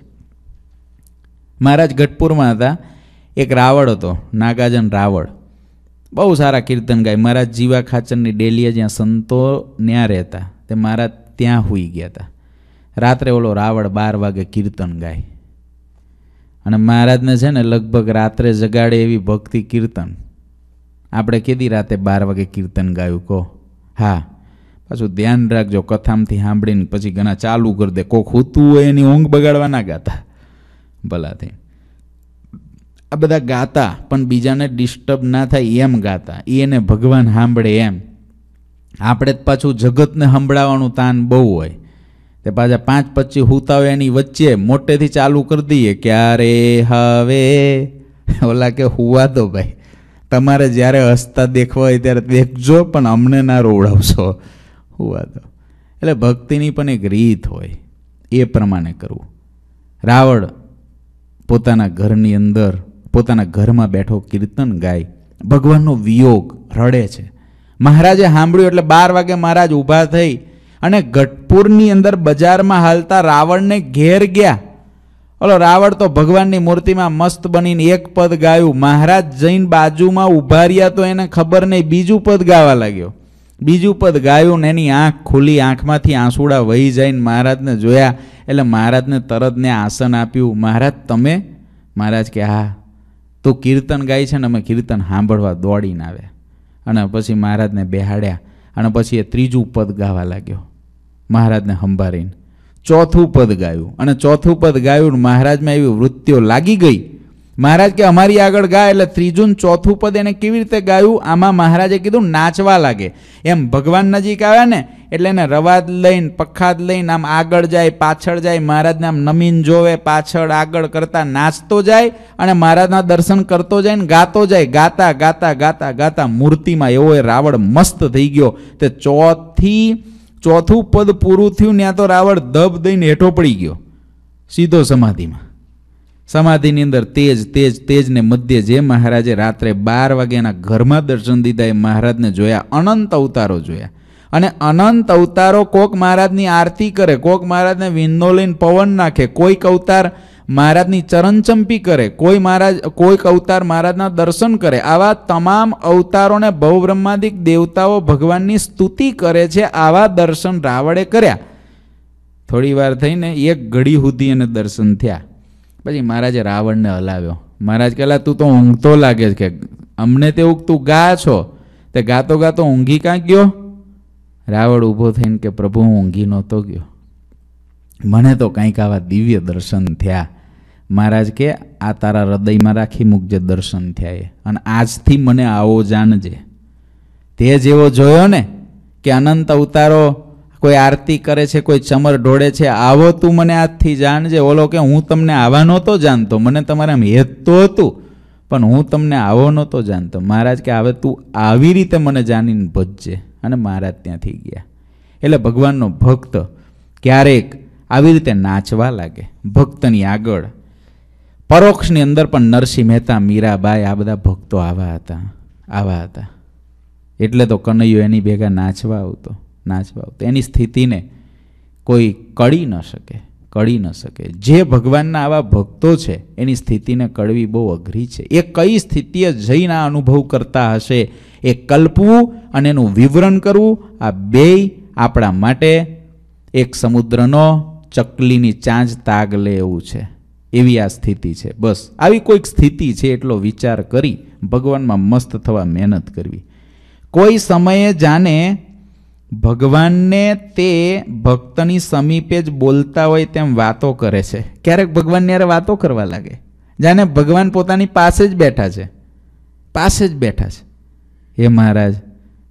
મહારાજ ગઢપુરમાં હતા એક રાવળ હતો નાગાજન રાવળ બહુ સારા કીર્તન ગાય મહારાજ જીવા ખાચરની ડેલીએ જ્યાં સંતો ત્યાં રહેતા તે મહારાજ ત્યાં હોઈ ગયા હતા રાત્રે ઓલો રાવળ બાર વાગે કીર્તન ગાય અને મહારાજને છે ને લગભગ રાત્રે જગાડે એવી ભક્તિ કીર્તન આપણે કેદી રાતે બાર વાગે કીર્તન ગાયું કહો હા પાછું ધ્યાન રાખજો કથામાંથી સાંભળીને પછી ઘણા ચાલુ કરી દે કોક હોતું હોય એની ઊંઘ બગાડવા ના ગાતા ભલાથી આ બધા ગાતા પણ બીજાને ડિસ્ટર્બ ના થાય એમ ગાતા એને ભગવાન સાંભળે એમ આપણે જ પાછું જગતને સંભળાવવાનું તાન બહુ હોય કે પાછા પાંચ પચીસ હુતા હોય એની વચ્ચે મોટેથી ચાલુ કરી દઈએ ક્યારે હવે ઓલા કે હુવા દો ભાઈ તમારે જ્યારે હસતા દેખવા હોય ત્યારે દેખજો પણ અમને ના રોવડાવશો હુવા દો એટલે ભક્તિની પણ એક રીત હોય એ પ્રમાણે કરવું રાવળ પોતાના ઘરની અંદર પોતાના ઘરમાં બેઠો કીર્તન ગાય ભગવાનનો વિયોગ રડે છે મહારાજે સાંભળ્યું એટલે બાર વાગે મહારાજ ઊભા થઈ અને ગઢપુરની અંદર બજારમાં હાલતા રાવણને ઘેર ગયા ઓલો રાવણ તો ભગવાનની મૂર્તિમાં મસ્ત બનીને એક પદ ગાયું મહારાજ જૈન બાજુમાં ઊભા રહ્યા તો એને ખબર નહીં બીજું પદ ગાવા લાગ્યો બીજું પદ ગાયું ને એની આંખ ખુલી આંખમાંથી આંસુડા વહી જઈને મહારાજને જોયા એટલે મહારાજને તરત ને આસન આપ્યું મહારાજ તમે મહારાજ કે હા તું કીર્તન ગાય છે ને અમે કીર્તન સાંભળવા દોડીને આવ્યા અને પછી મહારાજને બેહાડ્યા અને પછી એ ત્રીજું પદ ગાવા લાગ્યો મહારાજને હંભારીને ચોથું પદ ગાયું અને ચોથું પદ ગાયું મહારાજમાં એવી વૃત્તિઓ લાગી ગઈ મહારાજ કે અમારી આગળ ગાય એટલે ત્રીજું ચોથું પદ એને કેવી રીતે ગાયું આમાં મહારાજે કીધું નાચવા લાગે એમ ભગવાન નજીક આવે ને એટલે એને રવાજ લઈને પખાદ લઈને આમ આગળ જાય પાછળ જાય મહારાજને આમ નમીન જોવે પાછળ આગળ કરતા નાચતો જાય અને મહારાજના દર્શન કરતો જાય ને ગાતો જાય ગાતા ગાતા ગાતા ગાતા મૂર્તિમાં એવો એ રાવણ મસ્ત થઈ ગયો તે ચોથી ચોથું પદ પૂરું થયું ત્યાં તો રાવણ દબ દઈને હેઠો પડી ગયો સીધો સમાધિમાં સમાધિની અંદર તેજ તેજ તેજને મધ્ય જે મહારાજે રાત્રે બાર વાગ્યાના ઘરમાં દર્શન દીધા એ મહારાજને જોયા અનંત અવતારો જોયા અને અનંત અવતારો કોક મહારાજની આરતી કરે કોક મહારાજને વિંદો લઈને પવન નાખે કોઈક અવતાર મહારાજની ચરણચંપી કરે કોઈ મહારાજ કોઈક અવતાર મહારાજના દર્શન કરે આવા તમામ અવતારોને બહુબ્રહ્માદિક દેવતાઓ ભગવાનની સ્તુતિ કરે છે આવા દર્શન રાવળે કર્યા થોડી વાર થઈને એક ઘડી સુધી એને દર્શન થયા પછી મહારાજે રાવણને હલાવ્યો મહારાજ કહેલા તું તો ઊંઘતો લાગે છે કે અમને તેવું તું ગા છો તે ગાતો ગાતો ઊંઘી ક્યાં ગયો રાવળ ઊભો થઈને કે પ્રભુ હું ઊંઘી નહોતો ગયો મને તો કંઈક આવા દિવ્ય દર્શન થયા મહારાજ કે આ તારા હૃદયમાં રાખી મૂકજે દર્શન થયા એ અને આજથી મને આવો જાણજે તે જેવો જોયો ને કે અનંત અવતારો કોઈ આરતી કરે છે કોઈ ચમર ઢોળે છે આવો તું મને આજથી જાણજે ઓલો કે હું તમને આવા નહોતો જાણતો મને તમારા હેત તો હતું પણ હું તમને આવો નહોતો જાણતો મહારાજ કે હવે તું આવી રીતે મને જાણીને ભજજે અને મહારાજ ત્યાંથી ગયા એટલે ભગવાનનો ભક્ત ક્યારેક આવી રીતે નાચવા લાગે ભક્તની આગળ પરોક્ષની અંદર પણ નરસિંહ મહેતા મીરાબાઈ આ બધા ભક્તો આવા હતા આવા હતા એટલે તો કનૈયો એની ભેગા નાચવા આવતો નાચવા આવતો એની સ્થિતિને કોઈ કળી ન શકે કળી ન શકે જે ભગવાનના આવા ભક્તો છે એની સ્થિતિને કળવી બહુ અઘરી છે એ કઈ સ્થિતિએ જઈને આ અનુભવ કરતા હશે એ કલ્પવું અને એનું વિવરણ કરવું આ બેય આપણા માટે એક સમુદ્રનો ચકલીની ચાંચ તાગ લે એવું છે એવી આ સ્થિતિ છે બસ આવી કોઈક સ્થિતિ છે એટલો વિચાર કરી ભગવાનમાં મસ્ત થવા મહેનત કરવી કોઈ સમયે જાણે ભગવાનને તે ભક્તની સમીપે જ બોલતા હોય તેમ વાતો કરે છે ક્યારેક ભગવાનની યારે વાતો કરવા લાગે જાણે ભગવાન પોતાની પાસે જ બેઠા છે પાસે જ બેઠા છે હે મહારાજ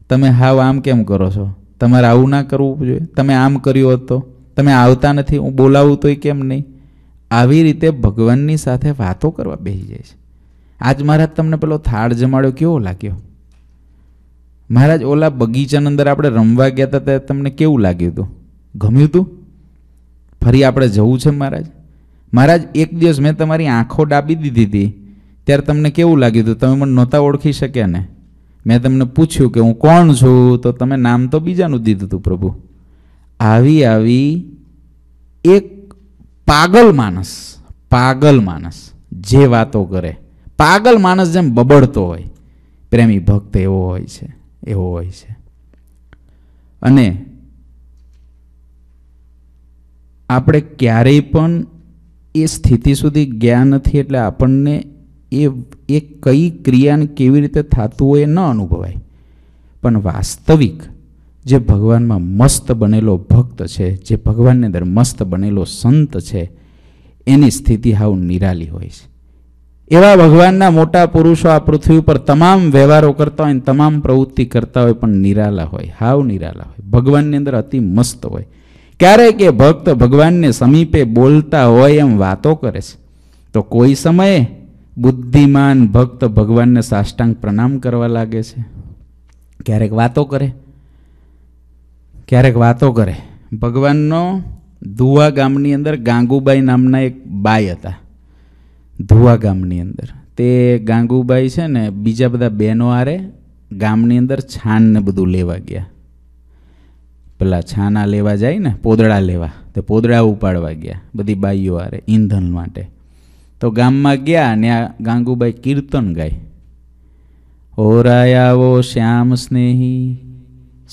તમે હાવ આમ કેમ કરો છો તમારે આવું ના કરવું જોઈએ તમે આમ કર્યું હતો તમે આવતા નથી હું બોલાવું તોય કેમ નહીં આવી રીતે ભગવાનની સાથે વાતો કરવા બેસી જાય છે આજ મહારાજ તમને પેલો થાળ જમાડ્યો કેવો લાગ્યો મહારાજ ઓલા બગીચાની અંદર આપણે રમવા ગયા હતા ત્યારે તમને કેવું લાગ્યું હતું ગમ્યું હતું ફરી આપણે જવું છે મહારાજ મહારાજ એક દિવસ મેં તમારી આંખો ડાબી દીધી હતી ત્યારે તમને કેવું લાગ્યું હતું તમે મને નહોતા ઓળખી શક્યા ને મેં તમને પૂછ્યું કે હું કોણ છું તો તમે નામ તો બીજાનું દીધું હતું પ્રભુ આવી આવી એક પાગલ માણસ પાગલ માણસ જે વાતો કરે પાગલ માણસ જેમ બબડતો હોય પ્રેમી ભક્ત એવો હોય છે એવો હોય છે અને આપણે ક્યારેય પણ એ સ્થિતિ સુધી ગયા નથી એટલે આપણને એ એ કઈ ક્રિયાને કેવી રીતે થતું હોય એ ન અનુભવાય પણ વાસ્તવિક જે ભગવાનમાં મસ્ત બનેલો ભક્ત છે જે ભગવાનની અંદર મસ્ત બનેલો સંત છે એની સ્થિતિ હાવ નિરાલી હોય છે એવા ભગવાનના મોટા પુરુષો આ પૃથ્વી ઉપર તમામ વ્યવહારો કરતા હોય તમામ પ્રવૃત્તિ કરતા હોય પણ નિરાલા હોય હાવ નિરાલા હોય ભગવાનની અંદર અતિ મસ્ત હોય ક્યારેક એ ભક્ત ભગવાનને સમીપે બોલતા હોય એમ વાતો કરે છે તો કોઈ સમયે બુદ્ધિમાન ભક્ત ભગવાનને સાષ્ટાંગ પ્રણામ કરવા લાગે છે ક્યારેક વાતો કરે ક્યારેક વાતો કરે ભગવાનનો ધુવા ગામની અંદર ગાંગુબાઈ નામના એક બાઈ હતા ધુવા ગામની અંદર તે ગાંગુબાઈ છે ને બીજા બધા બહેનો આરે ગામની અંદર છાનને બધું લેવા ગયા પેલા છાના લેવા જાય ને પોદળા લેવા તો પોદળા ઉપાડવા ગયા બધી બાઈઓ આરે ઈંધણ માટે તો ગામમાં ગયા ને આ ગાંગુબાઈ કીર્તન ગાય ઓરાયાવો શ્યામ સ્નેહી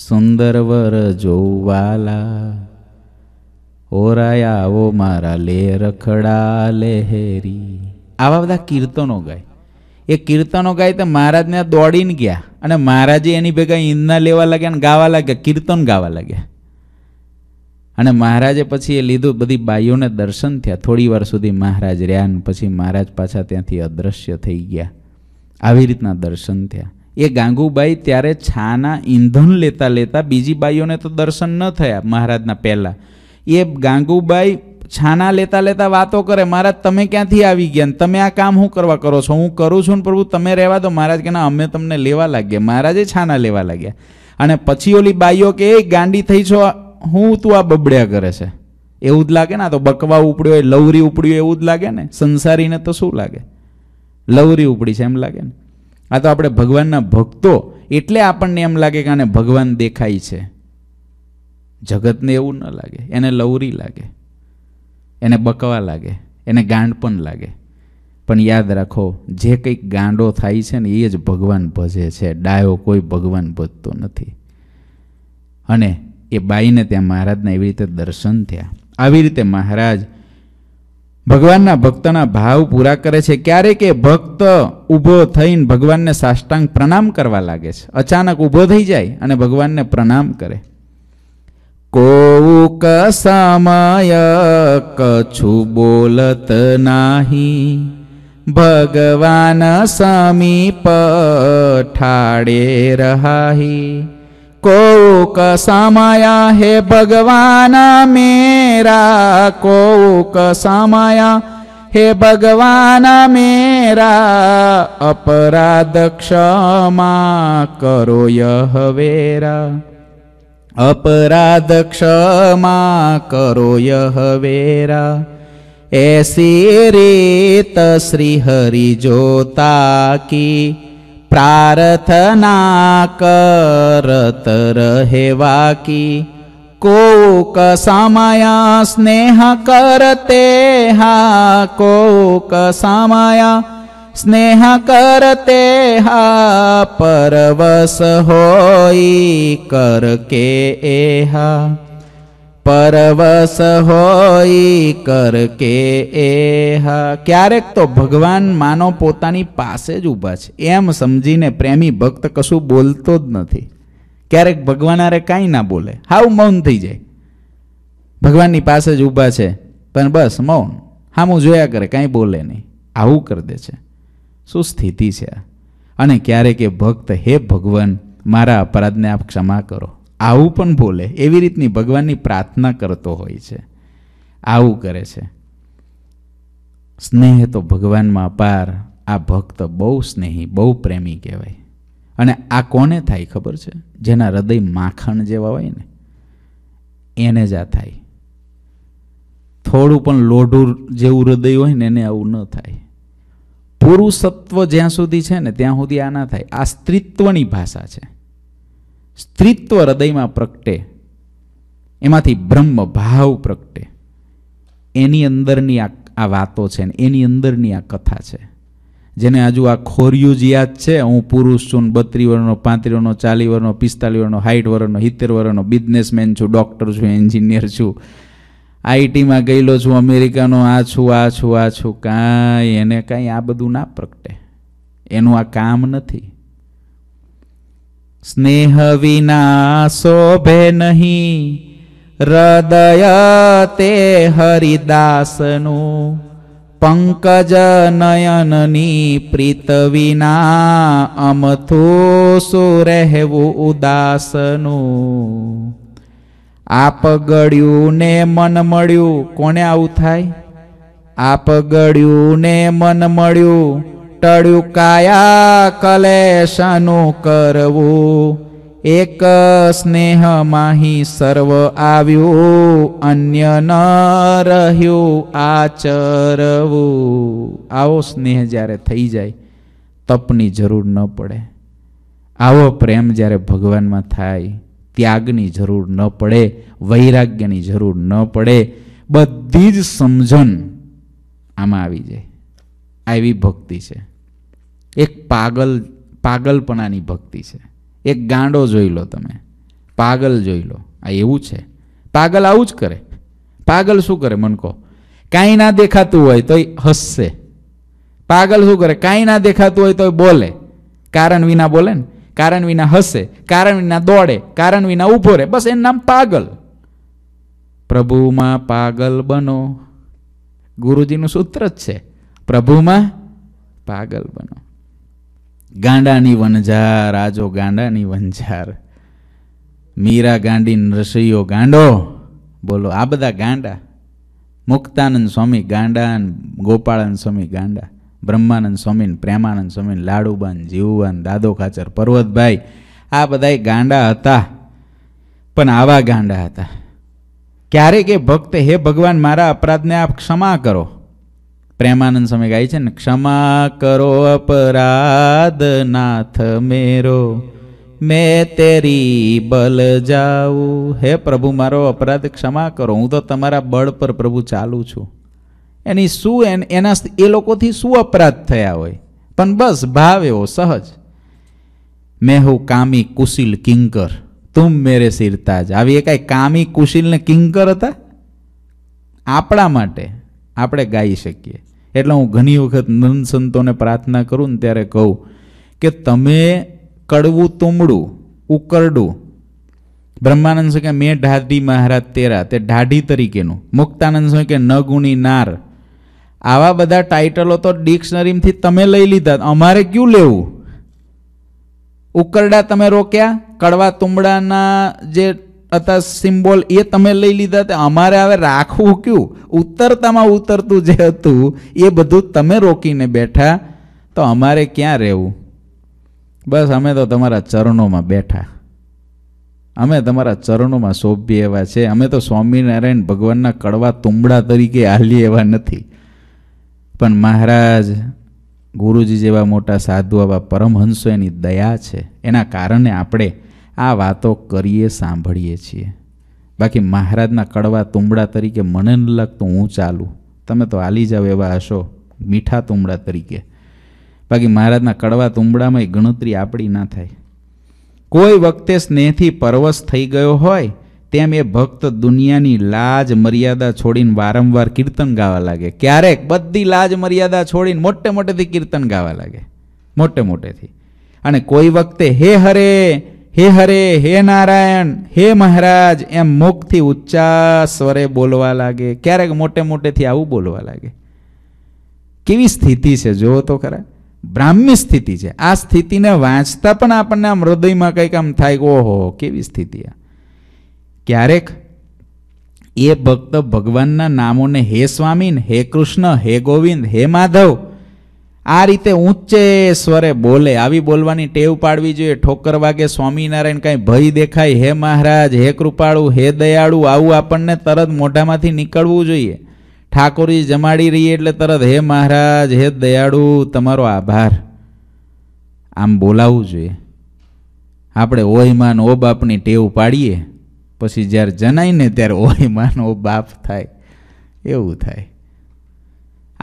સુંદર વર જોવાલા ઓરાય આવો મારા લે રખડા લે આવા બધા કીર્તનો ગાય એ કીર્તનો ગાય તો મહારાજને દોડીને ગયા અને મહારાજે એની ભેગા ઈંધના લેવા લાગ્યા અને ગાવા લાગ્યા કીર્તન ગાવા લાગ્યા અને મહારાજે પછી એ લીધું બધી બાઈઓને દર્શન થયા થોડી વાર સુધી મહારાજ રહ્યા ને પછી મહારાજ પાછા ત્યાંથી અદૃશ્ય થઈ ગયા આવી રીતના દર્શન થયા એ ગાંગુબાઈ ત્યારે છાના ઈંધણ લેતા લેતા બીજી બાઈઓને તો દર્શન ન થયા મહારાજના પહેલાં એ ગાંગુબાઈ છાના લેતા લેતા વાતો કરે મહારાજ તમે ક્યાંથી આવી ગયા તમે આ કામ શું કરવા કરો છો હું કરું છું ને પ્રભુ તમે રહેવા દો મહારાજ કે ના અમે તમને લેવા લાગ્યા મહારાજે છાના લેવા લાગ્યા અને પછી ઓલી બાઈઓ કે એ ગાંડી થઈ છો હું તું આ બબડ્યા કરે છે એવું જ લાગે ને તો બકવા ઉપડ્યો હોય લવરી ઉપડ્યો એવું જ લાગે ને સંસારીને તો શું લાગે લવરી ઉપડી છે એમ લાગે ને આ તો આપણે ભગવાનના ભક્તો એટલે આપણને એમ લાગે કે આને ભગવાન દેખાય છે જગતને એવું ન લાગે એને લવરી લાગે એને બકવા લાગે એને ગાંડ પણ લાગે પણ યાદ રાખો જે કંઈક ગાંડો થાય છે ને એ જ ભગવાન ભજે છે ડાયો કોઈ ભગવાન ભજતો નથી અને એ બાઈને ત્યાં મહારાજના એવી રીતે દર્શન થયા આવી રીતે મહારાજ ભગવાનના ભક્તના ભાવ પૂરા કરે છે ક્યારેક એ ભક્ત ઊભો થઈને ભગવાનને સાષ્ટાંગ પ્રણામ કરવા લાગે છે અચાનક ઊભો થઈ જાય અને ભગવાનને પ્રણામ કરે કોક સમય કછું બોલત નાહી ભગવાન સમીપ ઠાડે રહાહી को समय हे भगवान मेरा कौक समय हे भगवान मेरा अपराध क्षमा करो अपराध क्षमा करो ऐसी रीत श्री हरि जोता की પ્રાર્થના કરત રહેવા કી કોક સમય સ્નેહ કરતે હા કોક સમય સ્નેહ કરતે હા પરવસ હોય કરકે એહા પરવસ હોય કરકે એહા ક્યારેક તો ભગવાન માનો પોતાની પાસે જ ઊભા છે એમ સમજીને પ્રેમી ભક્ત કશું બોલતો જ નથી ક્યારેક ભગવાન આરે કાંઈ ના બોલે હાવ મૌન થઈ જાય ભગવાનની પાસે જ ઊભા છે પણ બસ મૌન હામું જોયા કરે કાંઈ બોલે નહીં આવું કરી દે છે શું સ્થિતિ છે અને ક્યારેક એ ભક્ત હે ભગવાન મારા અપરાધને આપ ક્ષમા કરો આવું પણ બોલે એવી રીતની ભગવાનની પ્રાર્થના કરતો હોય છે આવું કરે છે સ્નેહ તો ભગવાનમાં અપાર આ ભક્ત બહુ સ્નેહી બહુ પ્રેમી કહેવાય અને આ કોને થાય ખબર છે જેના હૃદય માખણ જેવા હોય ને એને જ આ થાય થોડું પણ લોઢું જેવું હૃદય હોય ને એને આવું ન થાય પુરુષત્વ જ્યાં સુધી છે ને ત્યાં સુધી આ ના થાય આ સ્ત્રીત્વની ભાષા છે સ્ત્રીત્વ હૃદયમાં પ્રગટે એમાંથી બ્રહ્મ ભાવ પ્રગટે એની અંદરની આ આ વાતો છે ને એની અંદરની આ કથા છે જેને હજુ આ ખોરિયું જ યાદ છે હું પુરુષ છું બત્રી વર્ષનો પાંત્રી વર્ષનો ચાલીસ વર્ષનો પિસ્તાલીસ વર્ણનો સાઠ વર્ષનો સિત્તેર વર્ણનો બિઝનેસમેન છું ડૉક્ટર છું એન્જિનિયર છું આઈટીમાં ગયેલો છું અમેરિકાનો આ છું આ છું આ છું કાંઈ એને કાંઈ આ બધું ના પ્રગટે એનું આ કામ નથી સ્નેહ વિના શોભે નહીં હૃદય તે હરિદાસનું પંકજ નયનની પ્રીત વિના અમથુસુ રહેવું ઉદાસનું આપ ગળ્યું ને મન મળ્યું કોને આવું થાય આપ ગળ્યું ને મન મળ્યું ટળ્યું કાયા કલેશનું કરવું એક સ્નેહમાંહી સર્વ આવ્યું અન્ય ન રહ્યું આચરવું આવો સ્નેહ જ્યારે થઈ જાય તપની જરૂર ન પડે આવો પ્રેમ જ્યારે ભગવાનમાં થાય ત્યાગની જરૂર ન પડે વૈરાગ્યની જરૂર ન પડે બધી જ સમજણ આમાં આવી જાય આવી ભક્તિ છે એક પાગલ પાગલપણાની ભક્તિ છે એક ગાંડો જોઈ લો તમે પાગલ જોઈ લો આ એવું છે પાગલ આવું જ કરે પાગલ શું કરે મન કહો કાંઈ ના દેખાતું હોય તોય હસશે પાગલ શું કરે કાંઈ ના દેખાતું હોય તોય બોલે કારણ વિના બોલે ને કારણ વિના હસે કારણ વિના દોડે કારણ વિના ઊભો રહે બસ એનું નામ પાગલ પ્રભુમાં પાગલ બનો ગુરુજીનું સૂત્ર જ છે પ્રભુમાં પાગલ બનો ગાંડાની વનઝાર આજો ગાંડાની વનઝાર મીરા ગાંડી નરસૈયો ગાંડો બોલો આ બધા ગાંડા મુક્તાનંદ સ્વામી ગાંડા ગોપાળાનંદ સ્વામી ગાંડા બ્રહ્માનંદ સ્વામી પ્રેમાનંદ સ્વામી લાડુબાન જીવવાન દાદો ખાચર પર્વતભાઈ આ બધાય ગાંડા હતા પણ આવા ગાંડા હતા ક્યારેક એ ભક્ત હે ભગવાન મારા અપરાધને આપ ક્ષમા કરો પ્રેમાનંદ સ્વામી ગાય છે ને ક્ષમા કરો અપરાધ નાથ મેરો મેં તેરી બલ જાઉં હે પ્રભુ મારો અપરાધ ક્ષમા કરો હું તો તમારા બળ પર પ્રભુ ચાલું છું એની શું એના એ લોકોથી શું અપરાધ થયા હોય પણ બસ ભાવ એવો સહજ મેં હું કામી કુશિલ કિંકર તું મેરે સિરતાજ આવી એ કાંઈ કામી કુશિલ ને કિંકર હતા આપણા માટે આપણે ગાઈ શકીએ એટલે હું ઘણી વખત નંદ સંતોને પ્રાર્થના કરું ને ત્યારે કહું કે તમે કડવું તુમડું ઉકરડું બ્રહ્માનંદ સ્વામી કે મેં ઢાઢી મહારાજ તેરા તે ઢાઢી તરીકેનું મુક્તાનંદ સ્વામી કે ન ગુણી નાર આવા બધા ટાઇટલો તો ડિક્શનરીમાંથી તમે લઈ લીધા અમારે ક્યું લેવું ઉકરડા તમે રોક્યા કડવા તુમડાના જે હતા સિમ્બોલ એ તમે લઈ લીધા તે અમારે હવે રાખવું કયું ઉતરતામાં ઉતરતું જે હતું એ બધું તમે રોકીને બેઠા તો અમારે ક્યાં રહેવું બસ અમે તો તમારા ચરણોમાં બેઠા અમે તમારા ચરણોમાં શોભીએ એવા છે અમે તો સ્વામિનારાયણ ભગવાનના કડવા તુંબડા તરીકે હાલીએ એવા નથી પણ મહારાજ ગુરુજી જેવા મોટા સાધુ આવા પરમહંસો એની દયા છે એના કારણે આપણે આ વાતો કરીએ સાંભળીએ છીએ બાકી મહારાજના કડવા તુંબડા તરીકે મને ન લાગતું હું ચાલું તમે તો હાલી જાઓ એવા હશો મીઠા તુંબડા તરીકે બાકી મહારાજના કડવા તુંબડામાં ગણતરી આપણી ના થાય કોઈ વખતે સ્નેહથી પરવશ થઈ ગયો હોય તેમ એ ભક્ત દુનિયાની લાજ મર્યાદા છોડીને વારંવાર કીર્તન ગાવા લાગે ક્યારેક બધી લાજ મર્યાદા છોડીને મોટે મોટેથી કીર્તન ગાવા લાગે મોટે મોટેથી અને કોઈ વખતે હે હરે હે હરે હે નારાયણ હે મહારાજ એમ મુખથી ઉચ્ચા સ્વરે બોલવા લાગે ક્યારેક મોટે મોટેથી આવું બોલવા લાગે કેવી સ્થિતિ છે જુઓ તો ખરા બ્રાહ્મી સ્થિતિ છે આ સ્થિતિને વાંચતા પણ આપણને આમ હૃદયમાં કંઈક આમ થાય ઓહો કેવી સ્થિતિ આ ક્યારેક એ ભક્ત ભગવાનના નામોને હે સ્વામીન હે કૃષ્ણ હે ગોવિંદ હે માધવ આ રીતે ઊંચે સ્વરે બોલે આવી બોલવાની ટેવ પાડવી જોઈએ ઠોકર વાગે સ્વામિનારાયણ કાંઈ ભય દેખાય હે મહારાજ હે કૃપાળુ હે દયાળુ આવું આપણને તરત મોઢામાંથી નીકળવું જોઈએ ઠાકોરજી જમાડી રહીએ એટલે તરત હે મહારાજ હે દયાળુ તમારો આભાર આમ બોલાવવું જોઈએ આપણે ઓહિમાન ઓ બાપની ટેવ પાડીએ પછી જ્યારે ને ત્યારે ઓહિમાન ઓ બાપ થાય એવું થાય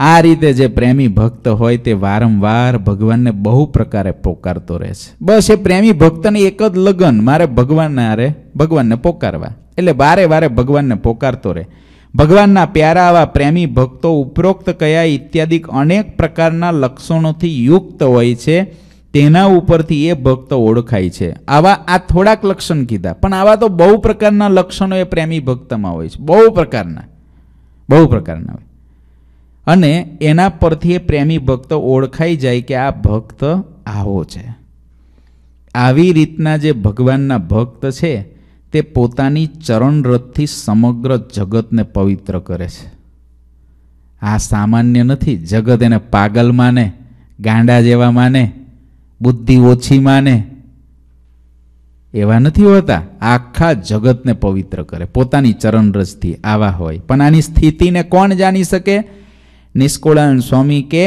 આ રીતે જે પ્રેમી ભક્ત હોય તે વારંવાર ભગવાનને બહુ પ્રકારે પોકારતો રહે છે બસ એ પ્રેમી ભક્તને એક જ લગ્ન મારે ભગવાનને આરે ભગવાનને પોકારવા એટલે વારે વારે ભગવાનને પોકારતો રહે ભગવાનના પ્યારા આવા પ્રેમી ભક્તો ઉપરોક્ત કયા ઇત્યાદિ અનેક પ્રકારના લક્ષણોથી યુક્ત હોય છે તેના ઉપરથી એ ભક્ત ઓળખાય છે આવા આ થોડાક લક્ષણ કીધા પણ આવા તો બહુ પ્રકારના લક્ષણો એ પ્રેમી ભક્તમાં હોય છે બહુ પ્રકારના બહુ પ્રકારના હોય અને એના પરથી એ પ્રેમી ભક્ત ઓળખાઈ જાય કે આ ભક્ત આવો છે આવી રીતના જે ભગવાનના ભક્ત છે તે પોતાની ચરણરથથી સમગ્ર જગતને પવિત્ર કરે છે આ સામાન્ય નથી જગત એને પાગલ માને ગાંડા જેવા માને બુદ્ધિ ઓછી માને એવા નથી હોતા આખા જગતને પવિત્ર કરે પોતાની ચરણરજથી આવા હોય પણ આની સ્થિતિને કોણ જાણી શકે નિષ્કુળાનંદ સ્વામી કે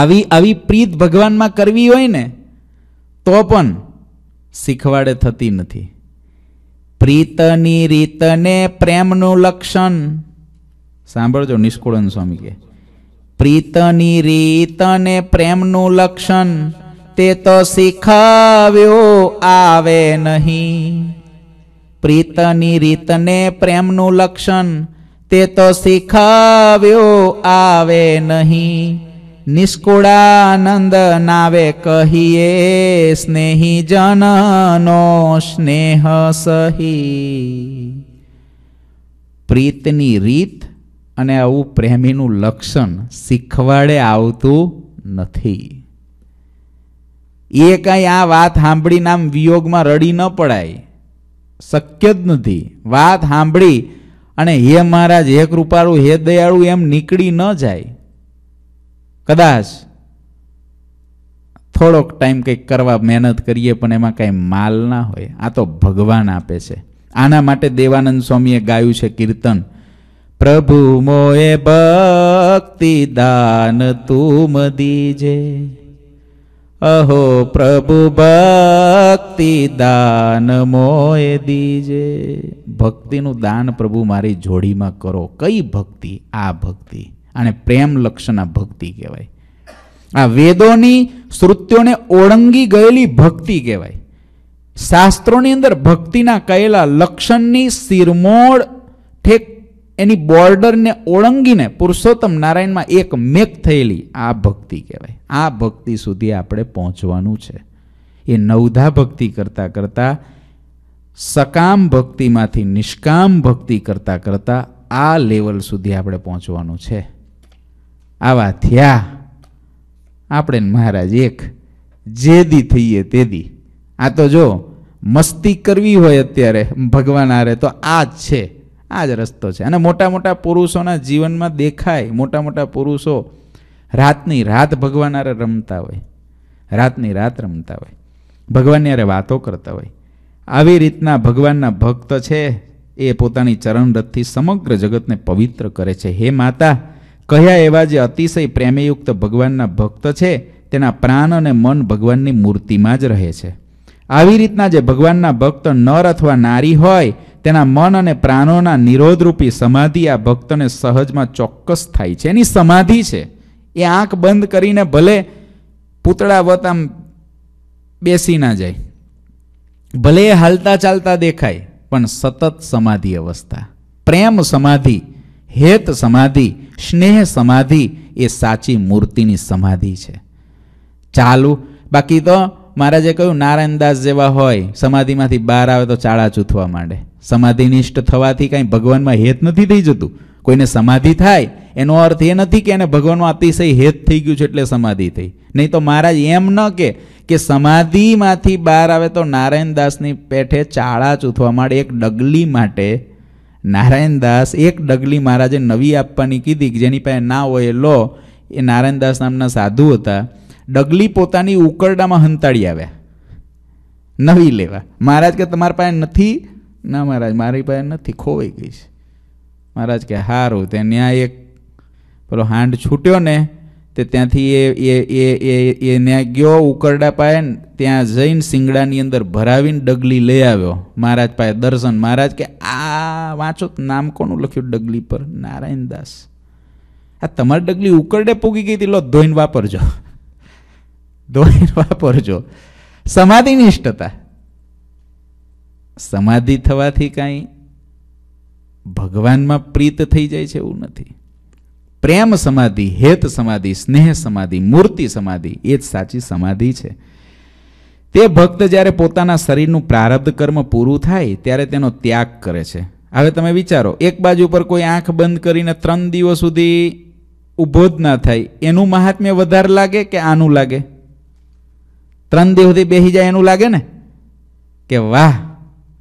આવી આવી પ્રીત ભગવાનમાં કરવી હોય ને તો પણ શીખવાડે થતી નથી પ્રીતની રીતને પ્રેમનું લક્ષણ સાંભળજો નિષ્કુળન સ્વામી કે પ્રીતની રીતને પ્રેમનું લક્ષણ તે તો શીખવ્યો આવે નહીં પ્રીતની રીતને પ્રેમનું લક્ષણ તે તો શીખવ્યો આવે નહીં નિષ્કુળાનંદ નાવે કહીએ સ્નેહી જનનો સ્નેહ સહી પ્રીતની રીત અને આવું પ્રેમીનું લક્ષણ શીખવાડે આવતું નથી એ કંઈ આ વાત સાંભળીને આમ વિયોગમાં રડી ન પડાય શક્ય જ નથી વાત સાંભળી અને હે મહારાજ હે કૃપાળુ હે દયાળુ એમ નીકળી ન જાય કદાચ થોડોક ટાઈમ કંઈક કરવા મહેનત કરીએ પણ એમાં કાંઈ માલ ના હોય આ તો ભગવાન આપે છે આના માટે દેવાનંદ સ્વામીએ ગાયું છે કીર્તન પ્રભુ મોએ ભક્તિ દાન તું દીજે અહો પ્રભુ ભક્તિ દાન મોય દીજે ભક્તિનું દાન પ્રભુ મારી જોડીમાં કરો કઈ ભક્તિ આ ભક્તિ અને પ્રેમ લક્ષણા ભક્તિ કહેવાય આ વેદોની શ્રુત્યોને ઓળંગી ગયેલી ભક્તિ કહેવાય શાસ્ત્રોની અંદર ભક્તિના કહેલા લક્ષણની શિરમોળ ઠેક એની બોર્ડરને ઓળંગીને પુરુષોત્તમ નારાયણમાં એક મેક થયેલી આ ભક્તિ કહેવાય આ ભક્તિ સુધી આપણે પહોંચવાનું છે એ નવધા ભક્તિ કરતાં કરતાં સકામ ભક્તિમાંથી નિષ્કામ ભક્તિ કરતાં કરતાં આ લેવલ સુધી આપણે પહોંચવાનું છે આવા થયા આપણે મહારાજ એક જે દી થઈએ તે દી આ તો જો મસ્તી કરવી હોય અત્યારે ભગવાન આરે તો આ જ છે આ જ રસ્તો છે અને મોટા મોટા પુરુષોના જીવનમાં દેખાય મોટા મોટા પુરુષો રાતની રાત ભગવાન અરે રમતા હોય રાતની રાત રમતા હોય ભગવાનની અરે વાતો કરતા હોય આવી રીતના ભગવાનના ભક્ત છે એ પોતાની ચરણરથથી સમગ્ર જગતને પવિત્ર કરે છે હે માતા કયા એવા જે અતિશય પ્રેમીયુક્ત ભગવાનના ભક્ત છે તેના પ્રાણ અને મન ભગવાનની મૂર્તિમાં જ રહે છે આવી રીતના જે ભગવાનના ભક્ત નર અથવા નારી હોય તેના મન અને પ્રાણોના નિરોધરૂપી સમાધિ આ ભક્તને સહજમાં ચોક્કસ થાય છે એની સમાધિ છે એ આંખ બંધ કરીને ભલે પૂતળાવત આમ બેસી ના જાય ભલે હાલતા ચાલતા દેખાય પણ સતત સમાધિ અવસ્થા પ્રેમ સમાધિ હેત સમાધિ સ્નેહ સમાધિ એ સાચી મૂર્તિની સમાધિ છે ચાલુ બાકી તો મહારાજે કહ્યું નારાયણદાસ જેવા હોય સમાધિમાંથી બહાર આવે તો ચાળા ચૂથવા માંડે સમાધિનિષ્ઠ થવાથી કાંઈ ભગવાનમાં હેત નથી થઈ જતું કોઈને સમાધિ થાય એનો અર્થ એ નથી કે એને ભગવાનનો અતિશય હેત થઈ ગયું છે એટલે સમાધિ થઈ નહીં તો મહારાજ એમ ન કે કે સમાધિમાંથી બહાર આવે તો નારાયણદાસની પેઠે ચાળા ચૂથવા માંડે એક ડગલી માટે નારાયણદાસ એક ડગલી મહારાજે નવી આપવાની કીધી જેની પાસે ના હોય એ લો એ નારાયણદાસ નામના સાધુ હતા ડગલી પોતાની ઉકરડામાં હંતાડી આવ્યા નવી લેવા મહારાજ કે તમારી પાસે નથી ના મહારાજ મારી પાસે નથી ખોવાઈ ગઈ છે મહારાજ કે સારું તે ત્યાં એક પેલો હાંડ છૂટ્યો ને તે ત્યાંથી એ એ એ એ એ ત્યાં ગયો ઉકરડા પાસે ત્યાં જઈને સિંગડાની અંદર ભરાવીને ડગલી લઈ આવ્યો મહારાજ પાસે દર્શન મહારાજ કે આ વાંચો નામ કોનું લખ્યું ડગલી પર નારાયણ દાસ આ તમારી ડગલી ઉકરડે પૂગી ગઈ હતી લો ધોઈને વાપરજો ધોઈને વાપરજો સમાધિ નિષ્ઠતા સમાધિ થવાથી કાંઈ ભગવાનમાં પ્રીત થઈ જાય છે એવું નથી પ્રેમ સમાધિ હેત સમાધિ સ્નેહ સમાધિ મૂર્તિ સમાધિ એ જ સાચી સમાધિ છે તે ભક્ત જ્યારે પોતાના શરીરનું પ્રારબ્ધ કર્મ પૂરું થાય ત્યારે તેનો ત્યાગ કરે છે હવે તમે વિચારો એક બાજુ પર કોઈ આંખ બંધ કરીને ત્રણ દિવસ સુધી ઊભો જ ના થાય એનું મહાત્મ્ય વધારે લાગે કે આનું લાગે ત્રણ દી સુધી બેસી જાય એનું લાગે ને કે વાહ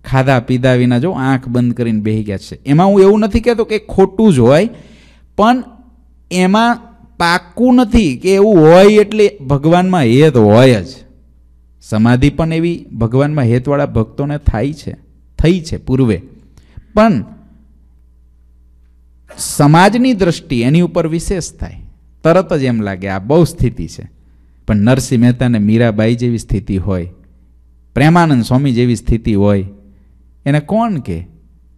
ખાધા પીધા વિના જો આંખ બંધ કરીને બેસી ગયા છે એમાં હું એવું નથી કહેતો કે ખોટું જ હોય પણ એમાં પાક્કું નથી કે એવું હોય એટલે ભગવાનમાં હેત હોય જ સમાધિ પણ એવી ભગવાનમાં હેતવાળા ભક્તોને થાય છે થઈ છે પૂર્વે પણ સમાજની દ્રષ્ટિ એની ઉપર વિશેષ થાય તરત જ એમ લાગે આ બહુ સ્થિતિ છે પણ નરસિંહ મહેતાને મીરાબાઈ જેવી સ્થિતિ હોય પ્રેમાનંદ સ્વામી જેવી સ્થિતિ હોય એને કોણ કે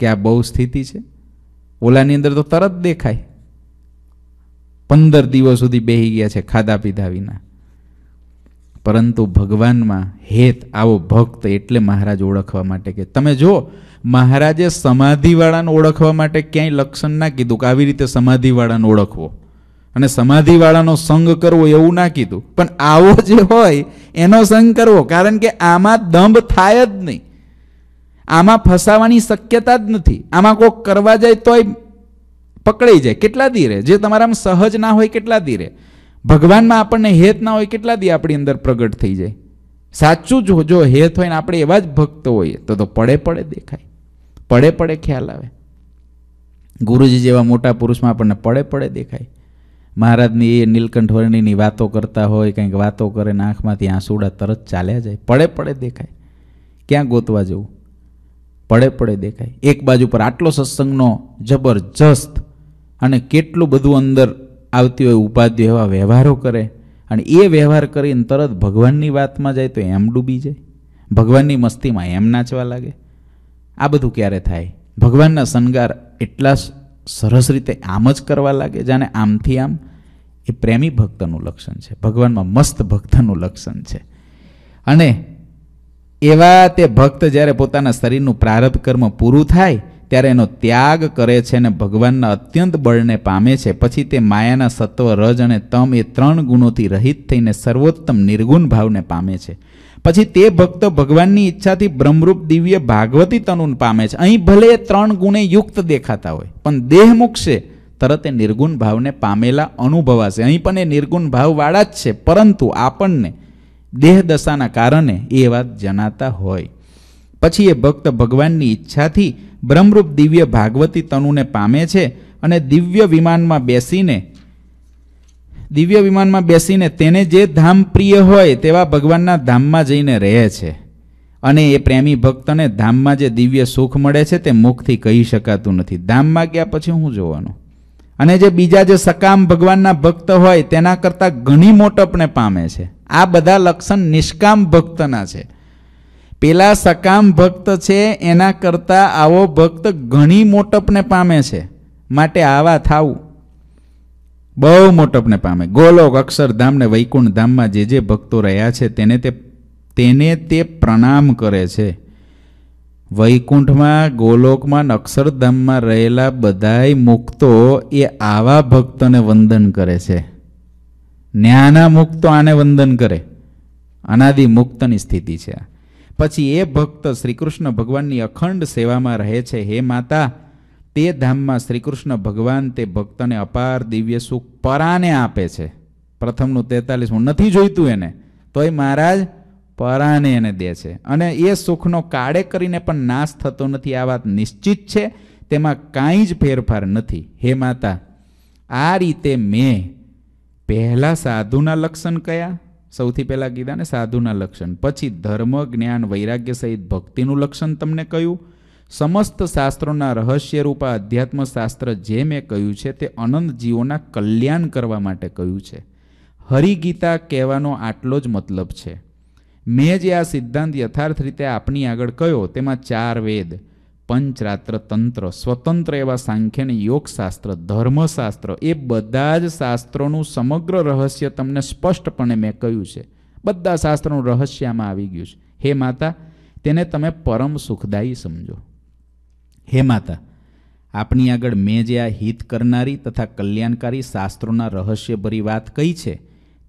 કે આ બહુ સ્થિતિ છે ઓલાની અંદર તો તરત દેખાય પંદર દિવસ સુધી બેહી ગયા છે ખાધા પીધા વિના પરંતુ ભગવાનમાં હેત આવો ભક્ત એટલે મહારાજ ઓળખવા માટે કે તમે જો મહારાજે સમાધિવાળાને ઓળખવા માટે ક્યાંય લક્ષણ ના કીધું કે આવી રીતે સમાધિવાળાને ઓળખવો અને સમાધિવાળાનો સંગ કરવો એવું ના કીધું પણ આવો જે હોય એનો સંગ કરવો કારણ કે આમાં દંભ થાય જ નહીં આમાં ફસાવાની શક્યતા જ નથી આમાં કોઈક કરવા જાય તોય પકડાઈ જાય કેટલા દીરે જે તમારામાં સહજ ના હોય કેટલા દીરે ભગવાનમાં આપણને હેત ના હોય કેટલા દી આપણી અંદર પ્રગટ થઈ જાય સાચું જો જો હેત હોય ને આપણે એવા જ ભક્ત હોઈએ તો તો પડે પડે દેખાય પડે પડે ખ્યાલ આવે ગુરુજી જેવા મોટા પુરુષમાં આપણને પડે પડે દેખાય મહારાજની એ નીલકંઠ વર્ણિની વાતો કરતા હોય કંઈક વાતો કરે ને આંખમાંથી આંસુડા તરત ચાલ્યા જાય પડે પડે દેખાય ક્યાં ગોતવા જવું પડે પડે દેખાય એક બાજુ પર આટલો સત્સંગનો જબરજસ્ત અને કેટલું બધું અંદર આવતી હોય ઉપાધ્યો એવા વ્યવહારો કરે અને એ વ્યવહાર કરીને તરત ભગવાનની વાતમાં જાય તો એમ ડૂબી જાય ભગવાનની મસ્તીમાં એમ નાચવા લાગે આ બધું ક્યારે થાય ભગવાનના શણગાર એટલા સરસ રીતે આમ જ કરવા લાગે જાણે આમથી આમ એ પ્રેમી ભક્તનું લક્ષણ છે ભગવાનમાં મસ્ત ભક્તનું લક્ષણ છે અને એવા તે ભક્ત જ્યારે પોતાના શરીરનું પ્રારબ્ધ કર્મ પૂરું થાય ત્યારે એનો ત્યાગ કરે છે અને ભગવાનના અત્યંત બળને પામે છે પછી તે માયાના સત્વ રજ અને તમ એ ત્રણ ગુણોથી રહિત થઈને સર્વોત્તમ નિર્ગુણ ભાવને પામે છે પછી તે ભક્ત ભગવાનની ઈચ્છાથી બ્રહ્મરૂપ દિવ્ય ભાગવતી તનુન પામે છે અહીં ભલે ત્રણ ગુણે યુક્ત દેખાતા હોય પણ દેહ મૂકશે તરત એ નિર્ગુણ ભાવને પામેલા અનુભવાશે અહીં પણ એ નિર્ગુણ ભાવવાળા જ છે પરંતુ આપણને દેહ દશાના કારણે એ વાત જણાતા હોય પછી એ ભક્ત ભગવાનની ઈચ્છાથી બ્રહ્મરૂપ દિવ્ય ભાગવતી તનુને પામે છે અને દિવ્ય વિમાનમાં બેસીને દિવ્ય વિમાનમાં બેસીને તેને જે ધામ પ્રિય હોય તેવા ભગવાનના ધામમાં જઈને રહે છે અને એ પ્રેમી ભક્તને ધામમાં જે દિવ્ય સુખ મળે છે તે મુખથી કહી શકાતું નથી ધામમાં ગયા પછી હું જોવાનું અને જે બીજા જે સકામ ભગવાનના ભક્ત હોય તેના કરતાં ઘણી મોટપને પામે છે આ બધા લક્ષણ નિષ્કામ ભક્તના છે પેલા સકામ ભક્ત છે એના કરતાં આવો ભક્ત ઘણી મોટપને પામે છે માટે આવા થાવું બહુ મોટપને પામે ગોલોક અક્ષરધામને વૈકુંઠ ધામમાં જે જે ભક્તો રહ્યા છે તેને તે તેને તે પ્રણામ કરે છે વૈકુંઠમાં ગોલોકમાં અક્ષરધામમાં રહેલા બધાય મુક્તો એ આવા ભક્તોને વંદન કરે છે જ્ઞાના મુક્તો આને વંદન કરે અનાદિ મુક્તની સ્થિતિ છે પછી એ ભક્ત શ્રીકૃષ્ણ ભગવાનની અખંડ સેવામાં રહે છે હે માતા તે ધામમાં શ્રી કૃષ્ણ ભગવાન તે ભક્તને અપાર દિવ્ય સુખ પરાને આપે છે પ્રથમનું તેતાલીસ હું નથી જોઈતું એને તોય મહારાજ પરાને એને દે છે અને એ સુખનો કાળે કરીને પણ નાશ થતો નથી આ વાત નિશ્ચિત છે તેમાં કાંઈ જ ફેરફાર નથી હે માતા આ રીતે મેં પહેલાં સાધુના લક્ષણ કયા સૌથી પહેલાં કીધા ને સાધુના લક્ષણ પછી ધર્મ જ્ઞાન વૈરાગ્ય સહિત ભક્તિનું લક્ષણ તમને કહ્યું સમસ્ત શાસ્ત્રોના રહસ્યરૂપા શાસ્ત્ર જે મેં કહ્યું છે તે અનંત જીવોના કલ્યાણ કરવા માટે કહ્યું છે હરિગીતા કહેવાનો આટલો જ મતલબ છે મેં જે આ સિદ્ધાંત યથાર્થ રીતે આપની આગળ કયો તેમાં ચાર વેદ પંચરાત્ર તંત્ર સ્વતંત્ર એવા સાંખ્ય અને યોગશાસ્ત્ર ધર્મશાસ્ત્ર એ બધા જ શાસ્ત્રોનું સમગ્ર રહસ્ય તમને સ્પષ્ટપણે મેં કહ્યું છે બધા શાસ્ત્રોનું રહસ્યમાં આવી ગયું છે હે માતા તેને તમે પરમ સુખદાયી સમજો હે માતા આપની આગળ મેં જે આ હિત કરનારી તથા કલ્યાણકારી શાસ્ત્રોના રહસ્યભરી વાત કહી છે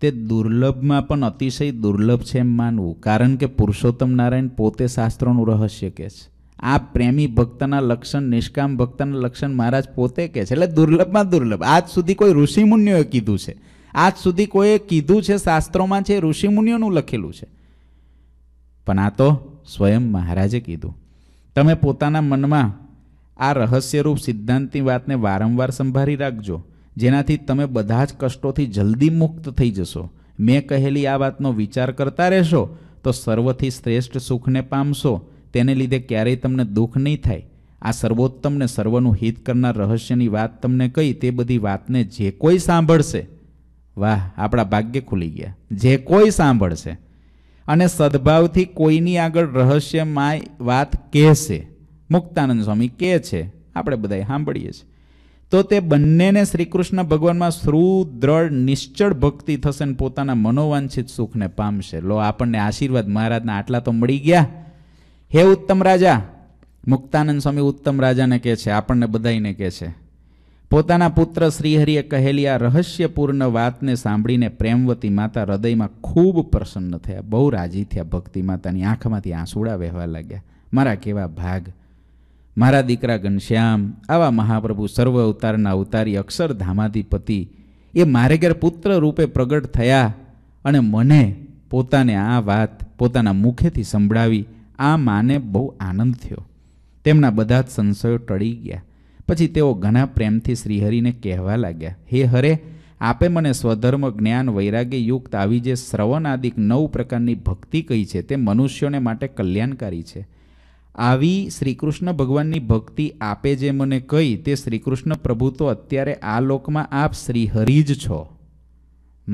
તે દુર્લભમાં પણ અતિશય દુર્લભ છે એમ માનવું કારણ કે પુરુષોત્તમ નારાયણ પોતે શાસ્ત્રોનું રહસ્ય કહે છે આ પ્રેમી ભક્તના લક્ષણ નિષ્કામ ભક્તના લક્ષણ મહારાજ પોતે કહે છે એટલે દુર્લભમાં દુર્લભ આજ સુધી કોઈ ઋષિમુનિઓએ કીધું છે આજ સુધી કોઈએ કીધું છે શાસ્ત્રોમાં છે ઋષિમુનિઓનું લખેલું છે પણ આ તો સ્વયં મહારાજે કીધું તમે પોતાના મનમાં આ રહસ્યરૂપ સિદ્ધાંતની વાતને વારંવાર સંભાળી રાખજો જેનાથી તમે બધા જ કષ્ટોથી જલ્દી મુક્ત થઈ જશો મેં કહેલી આ વાતનો વિચાર કરતા રહેશો તો સર્વથી શ્રેષ્ઠ સુખને પામશો તેને લીધે ક્યારેય તમને દુઃખ નહીં થાય આ સર્વોત્તમને સર્વનું હિત કરનાર રહસ્યની વાત તમને કહી તે બધી વાતને જે કોઈ સાંભળશે વાહ આપણા ભાગ્ય ખુલી ગયા જે કોઈ સાંભળશે અને સદભાવથી કોઈની આગળ રહસ્યમય વાત કહેશે મુક્તાનંદ સ્વામી કે છે આપણે બધા સાંભળીએ છીએ તો તે બંનેને શ્રી કૃષ્ણ ભગવાનમાં સુદ્રઢ નિશ્ચળ ભક્તિ થશે ને પોતાના મનોવાંછિત સુખને પામશે લો આપણને આશીર્વાદ મહારાજના આટલા તો મળી ગયા હે ઉત્તમ રાજા મુક્તાનંદ સ્વામી ઉત્તમ રાજાને કહે છે આપણને બધાઈને કહે છે પોતાના પુત્ર શ્રીહરિએ કહેલી આ રહસ્યપૂર્ણ વાતને સાંભળીને પ્રેમવતી માતા હૃદયમાં ખૂબ પ્રસન્ન થયા બહુ રાજી થયા ભક્તિ માતાની આંખમાંથી આંસુડા વહેવા લાગ્યા મારા કેવા ભાગ મારા દીકરા ઘનશ્યામ આવા મહાપ્રભુ સર્વ અવતારના અવતારી અક્ષરધામાધિપતિ એ મારે ઘેર પુત્ર રૂપે પ્રગટ થયા અને મને પોતાને આ વાત પોતાના મુખેથી સંભળાવી આ માને બહુ આનંદ થયો તેમના બધા જ સંશયો ટળી ગયા પછી તેઓ ઘણા પ્રેમથી શ્રીહરિને કહેવા લાગ્યા હે હરે આપે મને સ્વધર્મ જ્ઞાન વૈરાગ્ય યુક્ત આવી જે શ્રવણ આદિક નવ પ્રકારની ભક્તિ કહી છે તે મનુષ્યોને માટે કલ્યાણકારી છે આવી શ્રીકૃષ્ણ ભગવાનની ભક્તિ આપે જે મને કહી તે શ્રીકૃષ્ણ પ્રભુ તો અત્યારે આ લોકમાં આપ શ્રીહરિ જ છો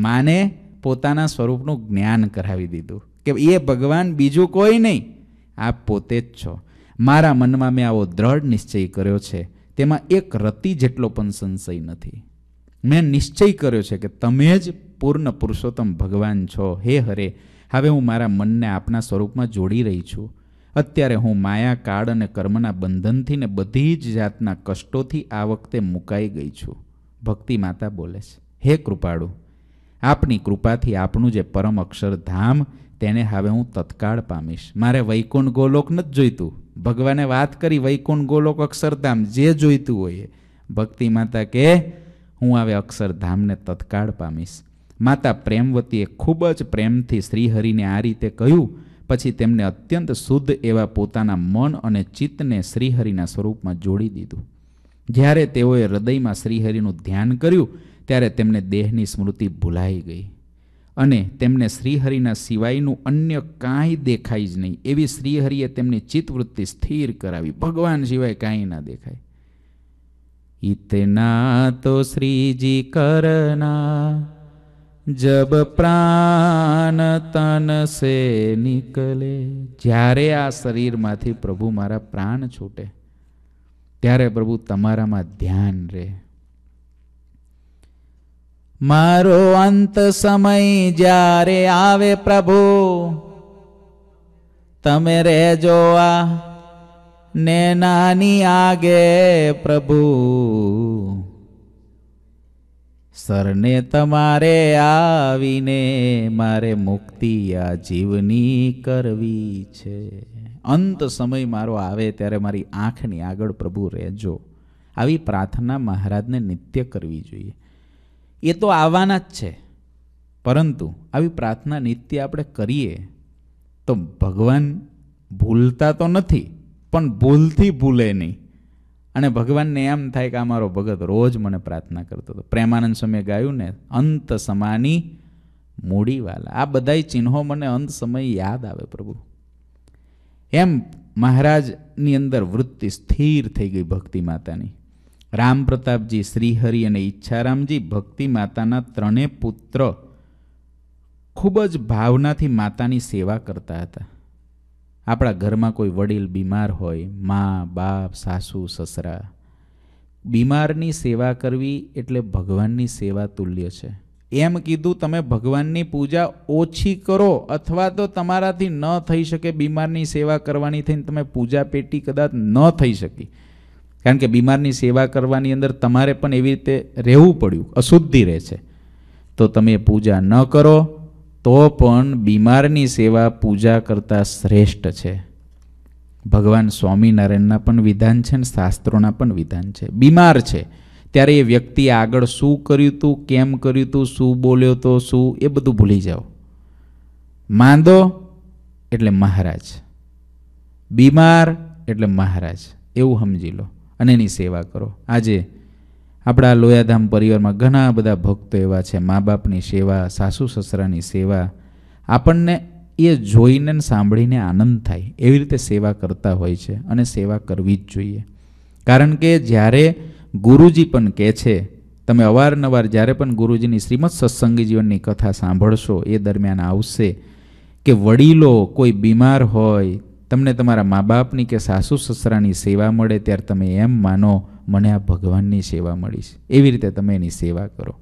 માને પોતાના સ્વરૂપનું જ્ઞાન કરાવી દીધું કે એ ભગવાન બીજું કોઈ નહીં આપ પોતે જ છો મારા મનમાં મેં આવો દ્રઢ નિશ્ચય કર્યો છે તેમાં એક રતિ જેટલો પણ સંશય નથી મેં નિશ્ચય કર્યો છે કે તમે જ પૂર્ણ પુરુષોત્તમ ભગવાન છો હે હરે હવે હું મારા મનને આપના સ્વરૂપમાં જોડી રહી છું અત્યારે હું માયા કાળ અને કર્મના બંધનથી ને બધી જ જાતના કષ્ટોથી આ વખતે મુકાઈ ગઈ છું ભક્તિ માતા બોલે છે હે કૃપાળુ આપની કૃપાથી આપણું જે પરમ અક્ષરધામ તેને હવે હું તત્કાળ પામીશ મારે વૈકુંઠ ગોલોક નથી જોઈતું ભગવાને વાત કરી વૈકુંઠ ગોલોક અક્ષરધામ જે જોઈતું હોય ભક્તિ માતા કે હું હવે અક્ષરધામને તત્કાળ પામીશ માતા પ્રેમવતીએ ખૂબ જ પ્રેમથી શ્રીહરિને આ રીતે કહ્યું પછી તેમને અત્યંત શુદ્ધ એવા પોતાના મન અને ચિત્તને શ્રીહરિના સ્વરૂપમાં જોડી દીધું જ્યારે તેઓએ હૃદયમાં શ્રીહરિનું ધ્યાન કર્યું ત્યારે તેમને દેહની સ્મૃતિ ભૂલાઈ ગઈ અને તેમને શ્રીહરિના સિવાયનું અન્ય કાંઈ દેખાય જ નહીં એવી શ્રીહરિએ તેમની ચિત્તવૃત્તિ સ્થિર કરાવી ભગવાન સિવાય કાંઈ ના દેખાય ઇતના તો શ્રીજી કરના જબ પ્રાણ તન સે નિકલે જ્યારે આ શરીરમાંથી પ્રભુ મારા પ્રાણ છૂટે ત્યારે પ્રભુ તમારામાં ધ્યાન રહે મારો અંત સમય જ્યારે આવે પ્રભુ તમે રહેજો આ ને નાની આગે પ્રભુ સરને તમારે આવીને મારે મુક્તિ આ જીવની કરવી છે અંત સમય મારો આવે ત્યારે મારી આંખની આગળ પ્રભુ રહેજો આવી પ્રાર્થના મહારાજને નિત્ય કરવી જોઈએ એ તો આવવાના જ છે પરંતુ આવી પ્રાર્થના નિત્ય આપણે કરીએ તો ભગવાન ભૂલતા તો નથી પણ ભૂલથી ભૂલે નહીં અને ભગવાનને એમ થાય કે આ મારો ભગત રોજ મને પ્રાર્થના કરતો હતો પ્રેમાનંદ સમયે ગાયું ને અંત સમાની મૂડીવાલા આ બધાય ચિહ્નો મને અંત સમય યાદ આવે પ્રભુ એમ મહારાજની અંદર વૃત્તિ સ્થિર થઈ ગઈ ભક્તિ માતાની રામ પ્રતાપજી શ્રીહરિ અને ઈચ્છારામજી ભક્તિ માતાના ત્રણે પુત્ર ખૂબ જ ભાવનાથી માતાની સેવા કરતા હતા આપણા ઘરમાં કોઈ વડીલ બીમાર હોય મા બાપ સાસુ સસરા બીમારની સેવા કરવી એટલે ભગવાનની સેવા તુલ્ય છે એમ કીધું તમે ભગવાનની પૂજા ઓછી કરો અથવા તો તમારાથી ન થઈ શકે બીમારની સેવા કરવાની થઈને તમે પૂજા પેટી કદાચ ન થઈ શકી કારણ કે બીમારની સેવા કરવાની અંદર તમારે પણ એવી રીતે રહેવું પડ્યું અશુદ્ધિ રહે છે તો તમે પૂજા ન કરો તો પણ બીમારની સેવા પૂજા કરતાં શ્રેષ્ઠ છે ભગવાન સ્વામિનારાયણના પણ વિધાન છે ને શાસ્ત્રોના પણ વિધાન છે બીમાર છે ત્યારે એ વ્યક્તિ આગળ શું કર્યું હતું કેમ કર્યું હતું શું બોલ્યો હતો શું એ બધું ભૂલી જાઓ માંદો એટલે મહારાજ બીમાર એટલે મહારાજ એવું સમજી લો અને એની સેવા કરો આજે આપણા લોયાધામ પરિવારમાં ઘણા બધા ભક્તો એવા છે મા બાપની સેવા સાસુ સસરાની સેવા આપણને એ જોઈને સાંભળીને આનંદ થાય એવી રીતે સેવા કરતા હોય છે અને સેવા કરવી જ જોઈએ કારણ કે જ્યારે ગુરુજી પણ કહે છે તમે અવારનવાર જ્યારે પણ ગુરુજીની શ્રીમદ સત્સંગી જીવનની કથા સાંભળશો એ દરમિયાન આવશે કે વડીલો કોઈ બીમાર હોય તમને તમારા મા બાપની કે સાસુ સસરાની સેવા મળે ત્યારે તમે એમ માનો મને આ ભગવાનની સેવા મળી છે એવી રીતે તમે એની સેવા કરો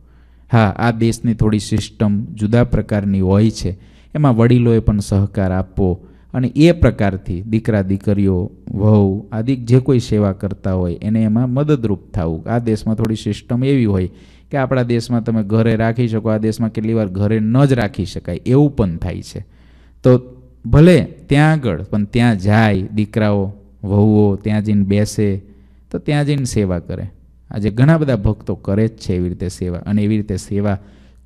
હા આ દેશની થોડી સિસ્ટમ જુદા પ્રકારની હોય છે એમાં વડીલોએ પણ સહકાર આપવો અને એ પ્રકારથી દીકરા દીકરીઓ વહુ આદિ જે કોઈ સેવા કરતા હોય એને એમાં મદદરૂપ થવું આ દેશમાં થોડી સિસ્ટમ એવી હોય કે આપણા દેશમાં તમે ઘરે રાખી શકો આ દેશમાં કેટલી વાર ઘરે ન જ રાખી શકાય એવું પણ થાય છે તો ભલે ત્યાં આગળ પણ ત્યાં જાય દીકરાઓ વહુઓ ત્યાં જઈને બેસે તો ત્યાં જઈને સેવા કરે આજે ઘણા બધા ભક્તો કરે જ છે એવી રીતે સેવા અને એવી રીતે સેવા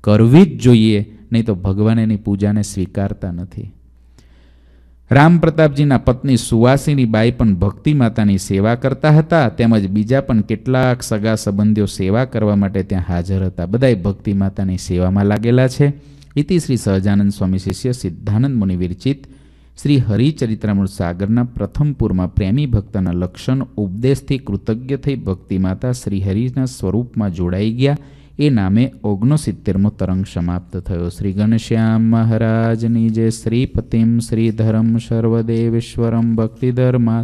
કરવી જ જોઈએ નહીં તો ભગવાન એની પૂજાને સ્વીકારતા નથી રામ પ્રતાપજીના પત્ની સુવાસીની બાઈ પણ ભક્તિ માતાની સેવા કરતા હતા તેમજ બીજા પણ કેટલાક સગા સંબંધીઓ સેવા કરવા માટે ત્યાં હાજર હતા બધાય ભક્તિ માતાની સેવામાં લાગેલા છે ઇતિ શ્રી સહજાનંદ સ્વામી શિષ્ય સિદ્ધાનંદ મુનિ વિરચિત શ્રી હરિચરિત્રામૃત સાગરના પ્રથમ પૂરમાં પ્રેમી ભક્તના લક્ષણ ઉપદેશથી કૃતજ્ઞ થઈ ભક્તિમાતા શ્રીહરિના સ્વરૂપમાં જોડાઈ ગયા એ નામે ઓગણસિત્તેરમો તરંગ સમાપ્ત થયો શ્રી ઘનશ્યામ મહારાજની જે શ્રીપતિમ શ્રીધરમ સર્વદેવેશ્વરમ ભક્તિધર્મા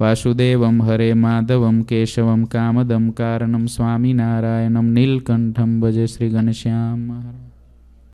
વાસુદેવમ હરે માધવમ કેશવમ કામદમ કારણમ સ્વામિનારાયણમ નીલકંઠમ ભજે શ્રી ઘનશ્યામ મહારાજ